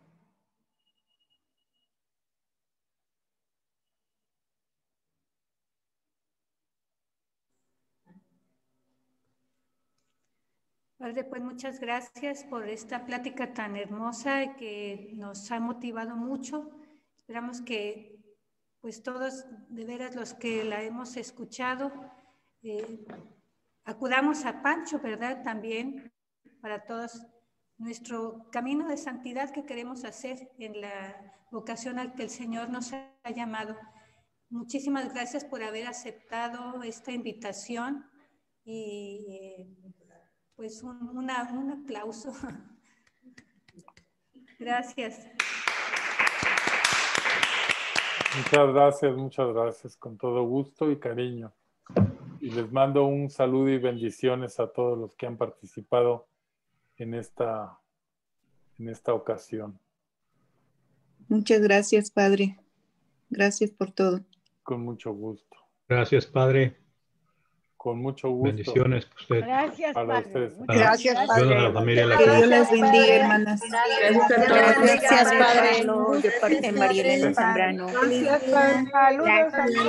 Padre, pues muchas gracias por esta plática tan hermosa que nos ha motivado mucho. Esperamos que pues todos, de veras los que la hemos escuchado, eh, acudamos a Pancho, ¿verdad? También para todos nuestro camino de santidad que queremos hacer en la vocación al que el Señor nos ha llamado. Muchísimas gracias por haber aceptado esta invitación y eh, pues un, aplauso. Gracias. Muchas gracias, muchas gracias, con todo gusto y cariño. Y les mando un saludo y bendiciones a todos los que han participado en esta, en esta ocasión. Muchas gracias, Padre. Gracias por todo. Con mucho gusto. Gracias, Padre. Con mucho gusto. Bendiciones para ustedes. Gracias, padre. Gracias, la Gracias, Padre. De parte de